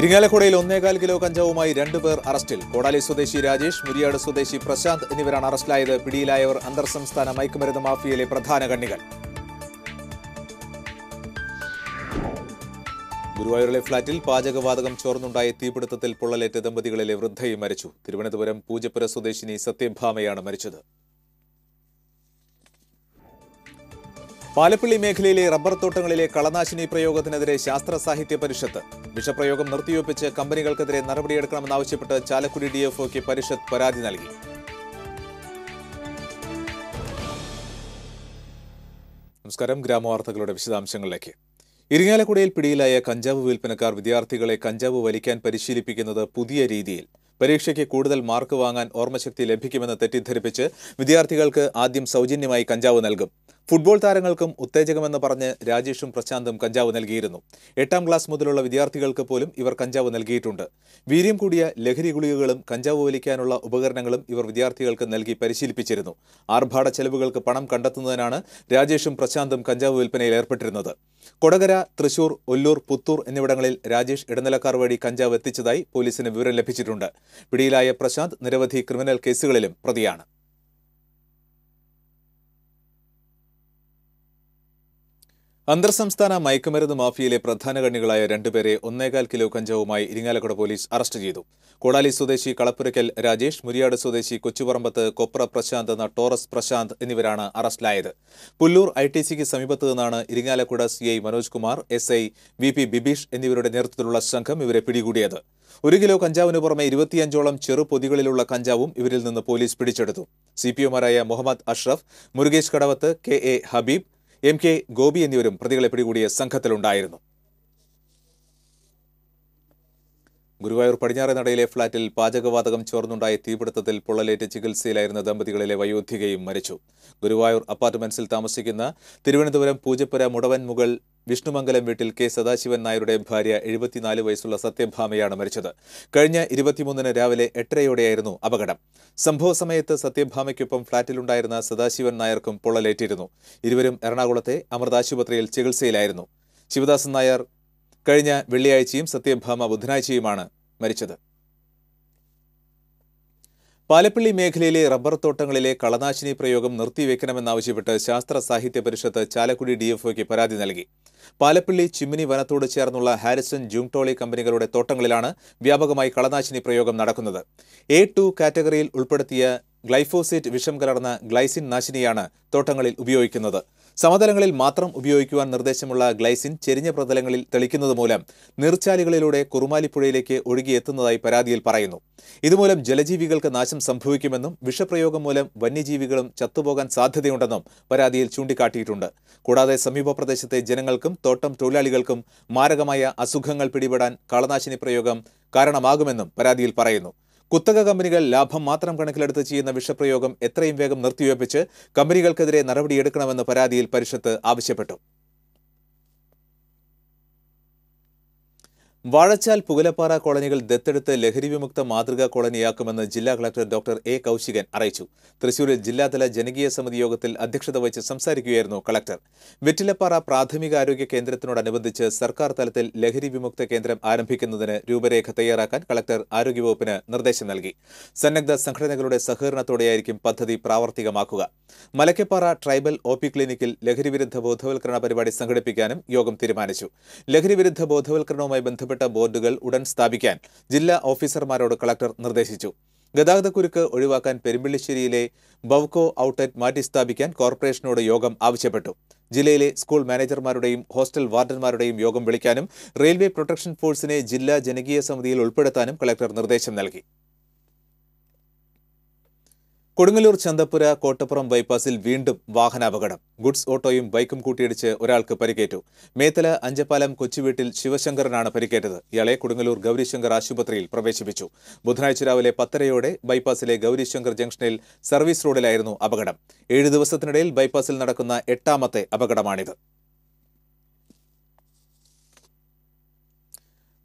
ഇരിങ്ങാലക്കുടയിൽ ഒന്നേകാൽ കിലോ കഞ്ചാവുമായി രണ്ടുപേർ അറസ്റ്റിൽ കോടാലി സ്വദേശി രാജേഷ് മുരിയാട് സ്വദേശി പ്രശാന്ത് എന്നിവരാണ് അറസ്റ്റിലായത് പിടിയിലായവർ അന്തർ സംസ്ഥാന മയക്കുമരുന്ന് മാഫിയയിലെ പ്രധാന കണ്ണികൾ ഗുരുവായൂരിലെ ഫ്ളാറ്റിൽ പാചകവാതകം ചോർന്നുണ്ടായ തീപിടുത്തത്തിൽ പൊള്ളലേറ്റ ദമ്പതികളിലെ വൃദ്ധയും മരിച്ചു തിരുവനന്തപുരം പൂജപ്പുര സ്വദേശിനി സത്യഭാമയാണ് മരിച്ചത് പാലപ്പള്ളി മേഖലയിലെ റബ്ബർ തോട്ടങ്ങളിലെ കളനാശിനി പ്രയോഗത്തിനെതിരെ ശാസ്ത്ര സാഹിത്യ പരിഷത്ത് വിഷപ്രയോഗം നിർത്തിവെപ്പിച്ച് കമ്പനികൾക്കെതിരെ നടപടിയെടുക്കണമെന്നാവശ്യപ്പെട്ട് ചാലക്കുടി ഡിഎഫ്ഒക്ക് പരിഷത്ത് പരാതി നൽകി നമസ്കാരം ഗ്രാമവാർത്തകളുടെ വിശദാംശങ്ങളിലേക്ക് ഇരിങ്ങാലക്കുടയിൽ പിടിയിലായ കഞ്ചാവ് വിൽപ്പനക്കാർ വിദ്യാർത്ഥികളെ കഞ്ചാവ് വലിക്കാൻ പരിശീലിപ്പിക്കുന്നത് പുതിയ രീതിയിൽ പരീക്ഷയ്ക്ക് കൂടുതൽ മാർക്ക് വാങ്ങാൻ ഓർമ്മശക്തി ലഭിക്കുമെന്ന് തെറ്റിദ്ധരിപ്പിച്ച് വിദ്യാർത്ഥികൾക്ക് ആദ്യം സൗജന്യമായി കഞ്ചാവ് നൽകും ഫുട്ബോൾ താരങ്ങൾക്കും ഉത്തേജകമെന്ന് പറഞ്ഞ് രാജേഷും പ്രശാന്തും കഞ്ചാവ് നൽകിയിരുന്നു എട്ടാം ക്ലാസ് മുതലുള്ള വിദ്യാർത്ഥികൾക്ക് പോലും ഇവർ കഞ്ചാവ് നൽകിയിട്ടുണ്ട് വീര്യം കൂടിയ ലഹരി ഗുളികകളും കഞ്ചാവ് വലിക്കാനുള്ള ഉപകരണങ്ങളും ഇവർ വിദ്യാർത്ഥികൾക്ക് നൽകി പരിശീലിപ്പിച്ചിരുന്നു ആർഭാട ചെലവുകൾക്ക് പണം കണ്ടെത്തുന്നതിനാണ് രാജേഷും പ്രശാന്തും കഞ്ചാവ് വിൽപ്പനയിൽ ഏർപ്പെട്ടിരുന്നത് കൊടകര തൃശൂർ ഒല്ലൂർ പുത്തൂർ എന്നിവിടങ്ങളിൽ രാജേഷ് ഇടനിലക്കാർ വഴി കഞ്ചാവ് എത്തിച്ചതായി പോലീസിന് വിവരം ലഭിച്ചിട്ടുണ്ട് പിടിയിലായ പ്രശാന്ത് നിരവധി ക്രിമിനൽ കേസുകളിലും പ്രതിയാണ് അന്തർ സംസ്ഥാന മയക്കുമരുന്ന് മാഫിയയിലെ പ്രധാന കണ്ണികളായ രണ്ടുപേരെ ഒന്നേകാൽ കിലോ കഞ്ചാവുമായി ഇരിങ്ങാലക്കുട പോലീസ് അറസ്റ്റ് ചെയ്തു കൊടാലി സ്വദേശി കളപ്പുരയ്ക്കൽ രാജേഷ് മുരിയാട് സ്വദേശി കൊച്ചുപറമ്പത്ത് കൊപ്ര പ്രശാന്ത് എന്ന ടോറസ് പ്രശാന്ത് എന്നിവരാണ് അറസ്റ്റിലായത് പുല്ലൂർ ഐ ടി സിക്ക് സമീപത്തു നിന്നാണ് Irinjalakuda C I Manoj Kumar S I V P Bibeesh എന്നിവരുടെ നേതൃത്വത്തിലുള്ള സംഘം ഇവരെ പിടികൂടിയത് ഒരു കിലോ കഞ്ചാവിന് പുറമെ ഇരുപത്തിയഞ്ചോളം ചെറുപൊതികളിലുള്ള കഞ്ചാവും ഇവരിൽ നിന്ന് പോലീസ് പിടിച്ചെടുത്തു സി പി ഒമാരായ Muhammad Ashraf Murukesh Kadavath K A Habeeb M K Gopi എന്നിവരും പ്രതികളെ പിടികൂടിയ സംഘത്തിലുണ്ടായിരുന്നു ഗുരുവായൂർ പടിഞ്ഞാറ് നടയിലെ ഫ്ളാറ്റിൽ പാചകവാതകം ചോർന്നുണ്ടായ തീപിടുത്തത്തിൽ പൊള്ളലേറ്റ് ചികിത്സയിലായിരുന്ന ദമ്പതികളിലെ വയോധികയും മരിച്ചു ഗുരുവായൂർ അപ്പാർട്ട്മെന്റ്സിൽ താമസിക്കുന്ന തിരുവനന്തപുരം പൂജപ്പുര മുടവൻ മുകൾ വിഷ്ണുമംഗലം വീട്ടിൽ കെ സദാശിവൻ നായരുടെ ഭാര്യ എഴുപത്തിനാല് വയസ്സുള്ള സത്യഭാമയാണ് മരിച്ചത് കഴിഞ്ഞ ഇരുപത്തിമൂന്നിന് രാവിലെ എട്ടരയോടെയായിരുന്നു അപകടം സംഭവ സമയത്ത് സത്യഭാമയ്ക്കൊപ്പം ഫ്ളാറ്റിലുണ്ടായിരുന്ന സദാശിവൻ നായർക്കും പൊള്ളലേറ്റിരുന്നു ഇരുവരും എറണാകുളത്തെ അമൃത ആശുപത്രിയിൽ ചികിത്സയിലായിരുന്നു ശിവദാസൻ നായർ കഴിഞ്ഞ വെള്ളിയാഴ്ചയും സത്യഭാമ ബുധനാഴ്ചയുമാണ് മരിച്ചത് പാലപ്പള്ളി മേഖലയിലെ റബ്ബർ തോട്ടങ്ങളിലെ കളനാശിനി പ്രയോഗം നിർത്തിവെക്കണമെന്നാവശ്യപ്പെട്ട് ശാസ്ത്ര സാഹിത്യ പരിഷത്ത് ചാലക്കുടി ഡിഎഫ്ഒയ്ക്ക് പരാതി നൽകി പാലപ്പള്ളി ചിമ്മിനി വനത്തോട് ചേർന്നുള്ള ഹാരിസൺ ജൂങ്ടോളി കമ്പനികളുടെ തോട്ടങ്ങളിലാണ് വ്യാപകമായി കളനാശിനി പ്രയോഗം നടക്കുന്നത് എ ടു കാറ്റഗറിയിൽ ഉൾപ്പെടുത്തിയ ഗ്ലൈഫോസേറ്റ് വിഷം കലർന്ന ഗ്ലൈസിൻ നാശിനിയാണ് തോട്ടങ്ങളിൽ ഉപയോഗിക്കുന്നത് സമതലങ്ങളിൽ മാത്രം ഉപയോഗിക്കുവാൻ നിർദ്ദേശമുള്ള ഗ്ലൈസിൻ ചെരിഞ്ഞ പ്രതലങ്ങളിൽ തെളിക്കുന്നത് മൂലം നീർച്ചാലികളിലൂടെ കുറുമാലിപ്പുഴയിലേക്ക് ഒഴുകിയെത്തുന്നതായി പരാതിയിൽ പറയുന്നു ഇതുമൂലം ജലജീവികൾക്ക് നാശം സംഭവിക്കുമെന്നും വിഷപ്രയോഗം മൂലം വന്യജീവികളും ചത്തുപോകാൻ സാധ്യതയുണ്ടെന്നും പരാതിയിൽ ചൂണ്ടിക്കാട്ടിയിട്ടുണ്ട് കൂടാതെ സമീപ പ്രദേശത്തെ ജനങ്ങൾക്കും തോട്ടം തൊഴിലാളികൾക്കും മാരകമായ അസുഖങ്ങൾ പിടിപെടാൻ കളനാശിനി പ്രയോഗം കാരണമാകുമെന്നും പരാതിയിൽ പറയുന്നു കുത്തക കമ്പനികൾ ലാഭം മാത്രം കണക്കിലെടുത്ത് ചെയ്യുന്ന വിഷപ്രയോഗം എത്രയും വേഗം നിർത്തിവെപ്പിച്ച് കമ്പനികൾക്കെതിരെ നടപടിയെടുക്കണമെന്ന് പരാതിയിൽ പരിഷത്ത് ആവശ്യപ്പെട്ടു വാഴച്ചാൽ പുകലപ്പാറ കോളനികൾ ദത്തെടുത്ത് ലഹരി വിമുക്ത മാതൃകാ കോളനിയാക്കുമെന്ന് ജില്ലാ കളക്ടർ ഡോക്ടർ എ കൗശികൻ അറിയിച്ചു തൃശൂരിൽ ജില്ലാതല ജനകീയ സമിതി യോഗത്തിൽ അധ്യക്ഷത വഹിച്ച് സംസാരിക്കുകയായിരുന്നു കളക്ടർ വെറ്റിലപ്പാറ പ്രാഥമിക ആരോഗ്യ കേന്ദ്രത്തിനോടനുബന്ധിച്ച് സർക്കാർ തലത്തിൽ ലഹരി വിമുക്ത കേന്ദ്രം ആരംഭിക്കുന്നതിന് രൂപരേഖ തയ്യാറാക്കാൻ കളക്ടർ ആരോഗ്യവകുപ്പിന് നിർദ്ദേശം നൽകി സന്നദ്ധ സംഘടനകളുടെ സഹകരണത്തോടെയായിരിക്കും പദ്ധതി പ്രാവർത്തികമാക്കുക മലക്കപ്പാറ ട്രൈബൽ ഒ പി ക്ലിനിക്കിൽ ലഹരിവിരുദ്ധ ബോധവൽക്കരണ പരിപാടി സംഘടിപ്പിക്കാനും യോഗം തീരുമാനിച്ചു ലഹരിവിരുദ്ധ ബോധവൽക്കരണവുമായി ബന്ധപ്പെട്ട് ബന്ധപ്പെട്ട ബോർഡുകൾ ഉടൻ സ്ഥാപിക്കാൻ ജില്ലാ ഓഫീസർമാരോട് കളക്ടർ നിർദ്ദേശിച്ചു ഗതാഗതക്കുരുക്ക് ഒഴിവാക്കാൻ പെരുമ്പിള്ളിശ്ശേരിയിലെ ബവ്കോ ഔട്ട്ലെറ്റ് മാറ്റി സ്ഥാപിക്കാൻ കോർപ്പറേഷനോട് യോഗം ആവശ്യപ്പെട്ടു ജില്ലയിലെ സ്കൂൾ മാനേജർമാരുടെയും ഹോസ്റ്റൽ വാർഡന്മാരുടെയും യോഗം വിളിക്കാനും റെയിൽവേ പ്രൊട്ടക്ഷൻ ഫോഴ്സിനെ ജില്ലാ ജനകീയ സമിതിയിൽ ഉൾപ്പെടുത്താനും കളക്ടർ നിർദ്ദേശം നൽകി കൊടുങ്ങല്ലൂർ ചന്തപ്പുര കോട്ടപ്പുറം ബൈപ്പാസിൽ വീണ്ടും വാഹനാപകടം ഗുഡ്സ് ഓട്ടോയും ബൈക്കും കൂട്ടിയിടിച്ച് ഒരാൾക്ക് പരിക്കേറ്റു മേത്തല അഞ്ചപ്പാലം കൊച്ചുവീട്ടിൽ ശിവശങ്കറിനാണ് പരിക്കേറ്റത് ഇയാളെ കൊടുങ്ങല്ലൂർ ഗൗരീശങ്കർ ആശുപത്രിയിൽ പ്രവേശിപ്പിച്ചു ബുധനാഴ്ച രാവിലെ പത്തരയോടെ ബൈപ്പാസിലെ ഗൗരിശങ്കർ ജംഗ്ഷനിൽ സർവീസ് റോഡിലായിരുന്നു അപകടം ഏഴ് ദിവസത്തിനിടയിൽ ബൈപ്പാസിൽ നടക്കുന്ന എട്ടാമത്തെ അപകടമാണിത്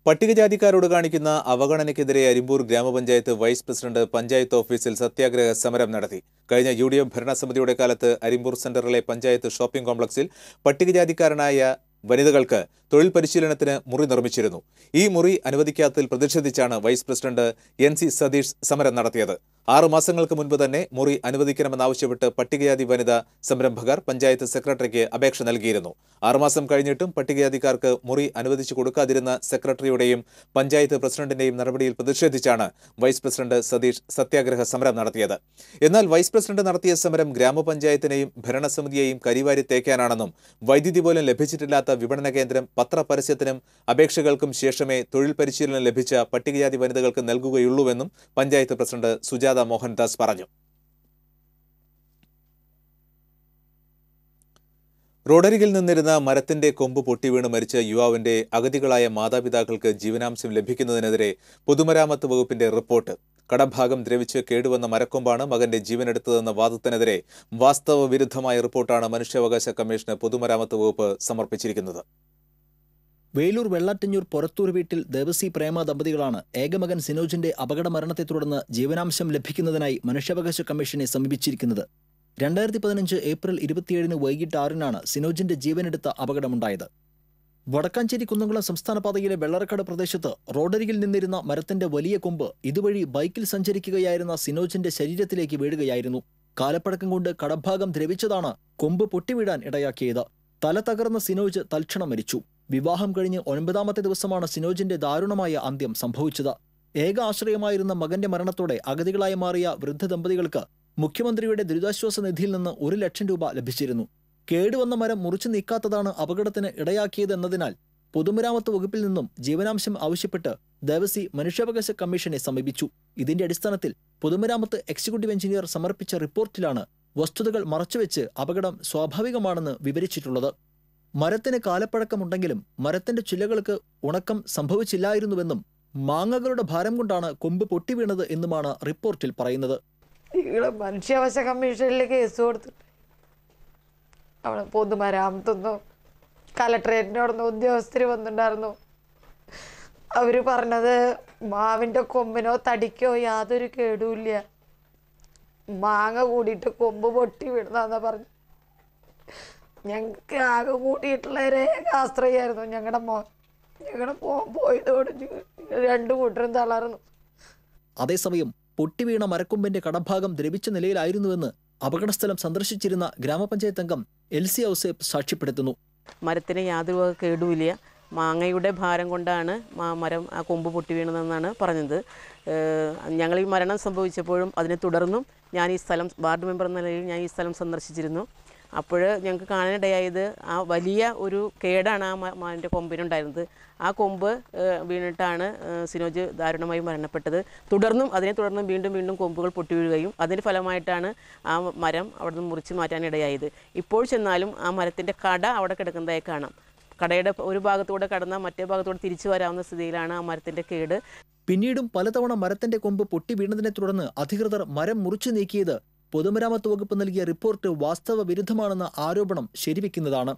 പട്ടികജാതിക്കാരോട് കാണിക്കുന്ന അവഗണനയ്ക്കെതിരെ അരിമ്പൂർ ഗ്രാമപഞ്ചായത്ത് വൈസ് പ്രസിഡന്റ് പഞ്ചായത്ത് ഓഫീസിൽ സത്യാഗ്രഹ സമരം നടത്തി കഴിഞ്ഞ യു ഡി എഫ് ഭരണസമിതിയുടെ കാലത്ത് അരിമ്പൂർ സെന്ററിലെ പഞ്ചായത്ത് ഷോപ്പിംഗ് കോംപ്ലക്സിൽ പട്ടികജാതിക്കാരനായ വനിതകൾക്ക് തൊഴിൽ പരിശീലനത്തിന് മുറി നിർമ്മിച്ചിരുന്നു ഈ മുറി അനുവദിക്കാത്തതിൽ പ്രതിഷേധിച്ചാണ് vice president N C Satheesh സമരം നടത്തിയത് ആറു മാസങ്ങൾക്ക് മുൻപ് തന്നെ മുറി അനുവദിക്കണമെന്നാവശ്യപ്പെട്ട് പട്ടികജാതി വനിത സംരംഭകർ പഞ്ചായത്ത് സെക്രട്ടറിക്ക് അപേക്ഷ നൽകിയിരുന്നു ആറുമാസം കഴിഞ്ഞിട്ടും പട്ടികജാതിക്കാർക്ക് മുറി അനുവദിച്ചു കൊടുക്കാതിരുന്ന സെക്രട്ടറിയുടെയും പഞ്ചായത്ത് പ്രസിഡന്റിന്റെയും നടപടിയിൽ പ്രതിഷേധിച്ചാണ് വൈസ് പ്രസിഡന്റ് സതീഷ് സത്യാഗ്രഹ സമരം നടത്തിയത് എന്നാൽ വൈസ് പ്രസിഡന്റ് നടത്തിയ സമരം ഗ്രാമപഞ്ചായത്തിനെയും ഭരണസമിതിയെയും കരിവാരി തേക്കാനാണെന്നും വൈദ്യുതി പോലും ലഭിച്ചിട്ടില്ലാത്ത വിപണന കേന്ദ്രം പത്രപരസ്യത്തിനും അപേക്ഷകൾക്കും ശേഷമേ തൊഴിൽ പരിശീലനം ലഭിച്ച പട്ടികജാതി വനിതകൾക്ക് നൽകുകയുള്ളൂവെന്നും പഞ്ചായത്ത് പ്രസിഡന്റ് സുജാത ഇല്ലാതെ മോഹൻദാസ് പറഞ്ഞു റോഡരികിൽ നിന്നിരുന്ന മരത്തിന്റെ കൊമ്പ് പൊട്ടിവീണ് മരിച്ച യുവാവിന്റെ അഗതികളായ മാതാപിതാക്കൾക്ക് ജീവനാംശം ലഭിക്കുന്നതിനെതിരെ പൊതുമരാമത്ത് വകുപ്പിന്റെ റിപ്പോർട്ട് കടഭാഗം ദ്രവിച്ച് കേടുവന്ന മരക്കൊമ്പാണ് മകന്റെ ജീവനെടുത്തതെന്ന വാദത്തിനെതിരെ വാസ്തവ വിരുദ്ധമായ റിപ്പോർട്ടാണ് മനുഷ്യാവകാശ കമ്മീഷന് പൊതുമരാമത്ത് വകുപ്പ് സമർപ്പിച്ചിരിക്കുന്നത് വേലൂർ വെള്ളാറ്റഞ്ഞൂർ പുറത്തൂർ വീട്ടിൽ ദേവസി പ്രേമ ദമ്പതികളാണ് ഏകമകൻ സിനോജിന്റെ അപകട മരണത്തെ തുടർന്ന് ജീവനാംശം ലഭിക്കുന്നതിനായി മനുഷ്യാവകാശ കമ്മീഷനെ സമീപിച്ചിരിക്കുന്നത് രണ്ടായിരത്തി പതിനഞ്ച് ഏപ്രിൽ ഇരുപത്തിയേഴിന് വൈകിട്ട് ആറിനാണ് സിനോജിന്റെ ജീവനെടുത്ത അപകടമുണ്ടായത് വടക്കാഞ്ചേരി കുന്നംകുളം സംസ്ഥാന പാതയിലെ വെള്ളറക്കട് പ്രദേശത്ത് റോഡരികിൽ നിന്നിരുന്ന മരത്തിന്റെ വലിയ കൊമ്പ് ഇതുവഴി ബൈക്കിൽ സഞ്ചരിക്കുകയായിരുന്ന സിനോജിന്റെ ശരീരത്തിലേക്ക് വീഴുകയായിരുന്നു കാലപ്പഴക്കം കൊണ്ട് കടഭാഗം ദ്രവിച്ചതാണ് കൊമ്പ് പൊട്ടിവിടാൻ ഇടയാക്കിയത് തല തകർന്ന സിനോജ് തൽക്ഷണം മരിച്ചു വിവാഹം കഴിഞ്ഞ് ഒൻപതാമത്തെ ദിവസമാണ് സിനോജിന്റെ ദാരുണമായ അന്ത്യം സംഭവിച്ചത് ഏക ആശ്രയമായിരുന്ന മകന്റെ മരണത്തോടെ അഗതികളായി മാറിയ വൃദ്ധ ദമ്പതികൾക്ക് മുഖ്യമന്ത്രിയുടെ ദുരിതാശ്വാസ നിധിയിൽ നിന്ന് ഒരു ലക്ഷം രൂപ ലഭിച്ചിരുന്നു കേടുവന്ന മരം മുറിച്ചു നീക്കാത്തതാണ് അപകടത്തിന് ഇടയാക്കിയതെന്നതിനാൽ പൊതുമരാമത്ത് വകുപ്പിൽ നിന്നും ജീവനാംശം ആവശ്യപ്പെട്ട് ദേവസി മനുഷ്യാവകാശ കമ്മീഷനെ സമീപിച്ചു ഇതിന്റെ അടിസ്ഥാനത്തിൽ പൊതുമരാമത്ത് എക്സിക്യൂട്ടീവ് എഞ്ചിനീയർ സമർപ്പിച്ച റിപ്പോർട്ടിലാണ് വസ്തുതകൾ മറച്ചുവെച്ച് അപകടം സ്വാഭാവികമാണെന്ന് വിവരിച്ചിട്ടുള്ളത് മരത്തിന് കാലപ്പഴക്കമുണ്ടെങ്കിലും മരത്തിന്റെ ചില്ലകൾക്ക് ഉണക്കം സംഭവിച്ചില്ലായിരുന്നുവെന്നും മാങ്ങകളുടെ ഭാരം കൊണ്ടാണ് കൊമ്പ് പൊട്ടിവീണത് എന്നുമാണ് റിപ്പോർട്ടിൽ പറയുന്നത് മനുഷ്യാവകാശ കമ്മീഷനിൽ കേസ് കൊടുത്തിട്ട് അവിടെ പൊതുമരാമത്തുനിന്ന് കലക്ട്രേറ്റിനോടൊന്ന് ഉദ്യോഗസ്ഥര് വന്നിട്ടുണ്ടായിരുന്നു അവര് പറഞ്ഞത് മാവിന്റെ കൊമ്പിനോ തടിക്കോ യാതൊരു കേടുമില്ല മാങ്ങ കൂടിയിട്ട് കൊമ്പ് പൊട്ടി വിടുന്ന പറഞ്ഞു ഞങ്ങൾക്ക് ആകെ കൂട്ടിയിട്ടുള്ള ഏക ആശ്രയമായിരുന്നു ഞങ്ങളുടെ മോൻ ഞങ്ങളുടെ മോൻ പോയതോട് രണ്ടു കൂട്ടരും തളർന്നു അതേസമയം പൊട്ടിവീണ മരക്കൊമ്പിന്റെ കടഭാഗം ദ്രവിച്ച നിലയിലായിരുന്നുവെന്ന് അപകടസ്ഥലം സന്ദർശിച്ചിരുന്ന ഗ്രാമപഞ്ചായത്ത് അംഗം എൽ സി ഔസേപ്പ് സാക്ഷ്യപ്പെടുത്തുന്നു മരത്തിന് യാതൊരു കേടുവില്ല മാങ്ങയുടെ ഭാരം കൊണ്ടാണ് മരം ആ കൊമ്പ് പൊട്ടി വീണതെന്നാണ് പറഞ്ഞത് ഞങ്ങൾ ഈ മരണം സംഭവിച്ചപ്പോഴും അതിനെ തുടർന്നും ഞാൻ ഈ സ്ഥലം വാർഡ് മെമ്പർ എന്ന നിലയിൽ ഞാൻ ഈ സ്ഥലം സന്ദർശിച്ചിരുന്നു അപ്പോൾ ഞങ്ങൾക്ക് കാണാനിടയായത് ആ വലിയ ഒരു കേടാണ് ആ മാനിൻ്റെ കൊമ്പിനുണ്ടായിരുന്നത് ആ കൊമ്പ് വീണിട്ടാണ് സിനോജ് ദാരുണമായി മരണപ്പെട്ടത് തുടർന്നും അതിനെ തുടർന്നും വീണ്ടും വീണ്ടും കൊമ്പുകൾ പൊട്ടി വീഴുകയും അതിൻ്റെ ഫലമായിട്ടാണ് ആ മരം അവിടെ നിന്ന് മുറിച്ച് മാറ്റാനിടയായത് ഇപ്പോൾ ചെന്നാലും ആ മരത്തിൻ്റെ കട അവിടെ കിടക്കുന്നതായി കാണാം കടയുടെ ഒരു ഭാഗത്തൂടെ കടന്നാൽ മറ്റേ ഭാഗത്തൂടെ തിരിച്ചു വരാവുന്ന സ്ഥിതിയിലാണ് ആ മരത്തിൻ്റെ കേട് പിന്നീടും പലതവണ മരത്തിന്റെ കൊമ്പ് പൊട്ടി വീണതിനെ തുടർന്ന് അധികൃതർ മരം മുറിച്ചു നീക്കിയത് പൊതുമരാമത്ത് വകുപ്പ് നൽകിയ റിപ്പോർട്ട് വാസ്തവ വിരുദ്ധമാണെന്ന ആരോപണം ശരിവെക്കുന്നതാണ്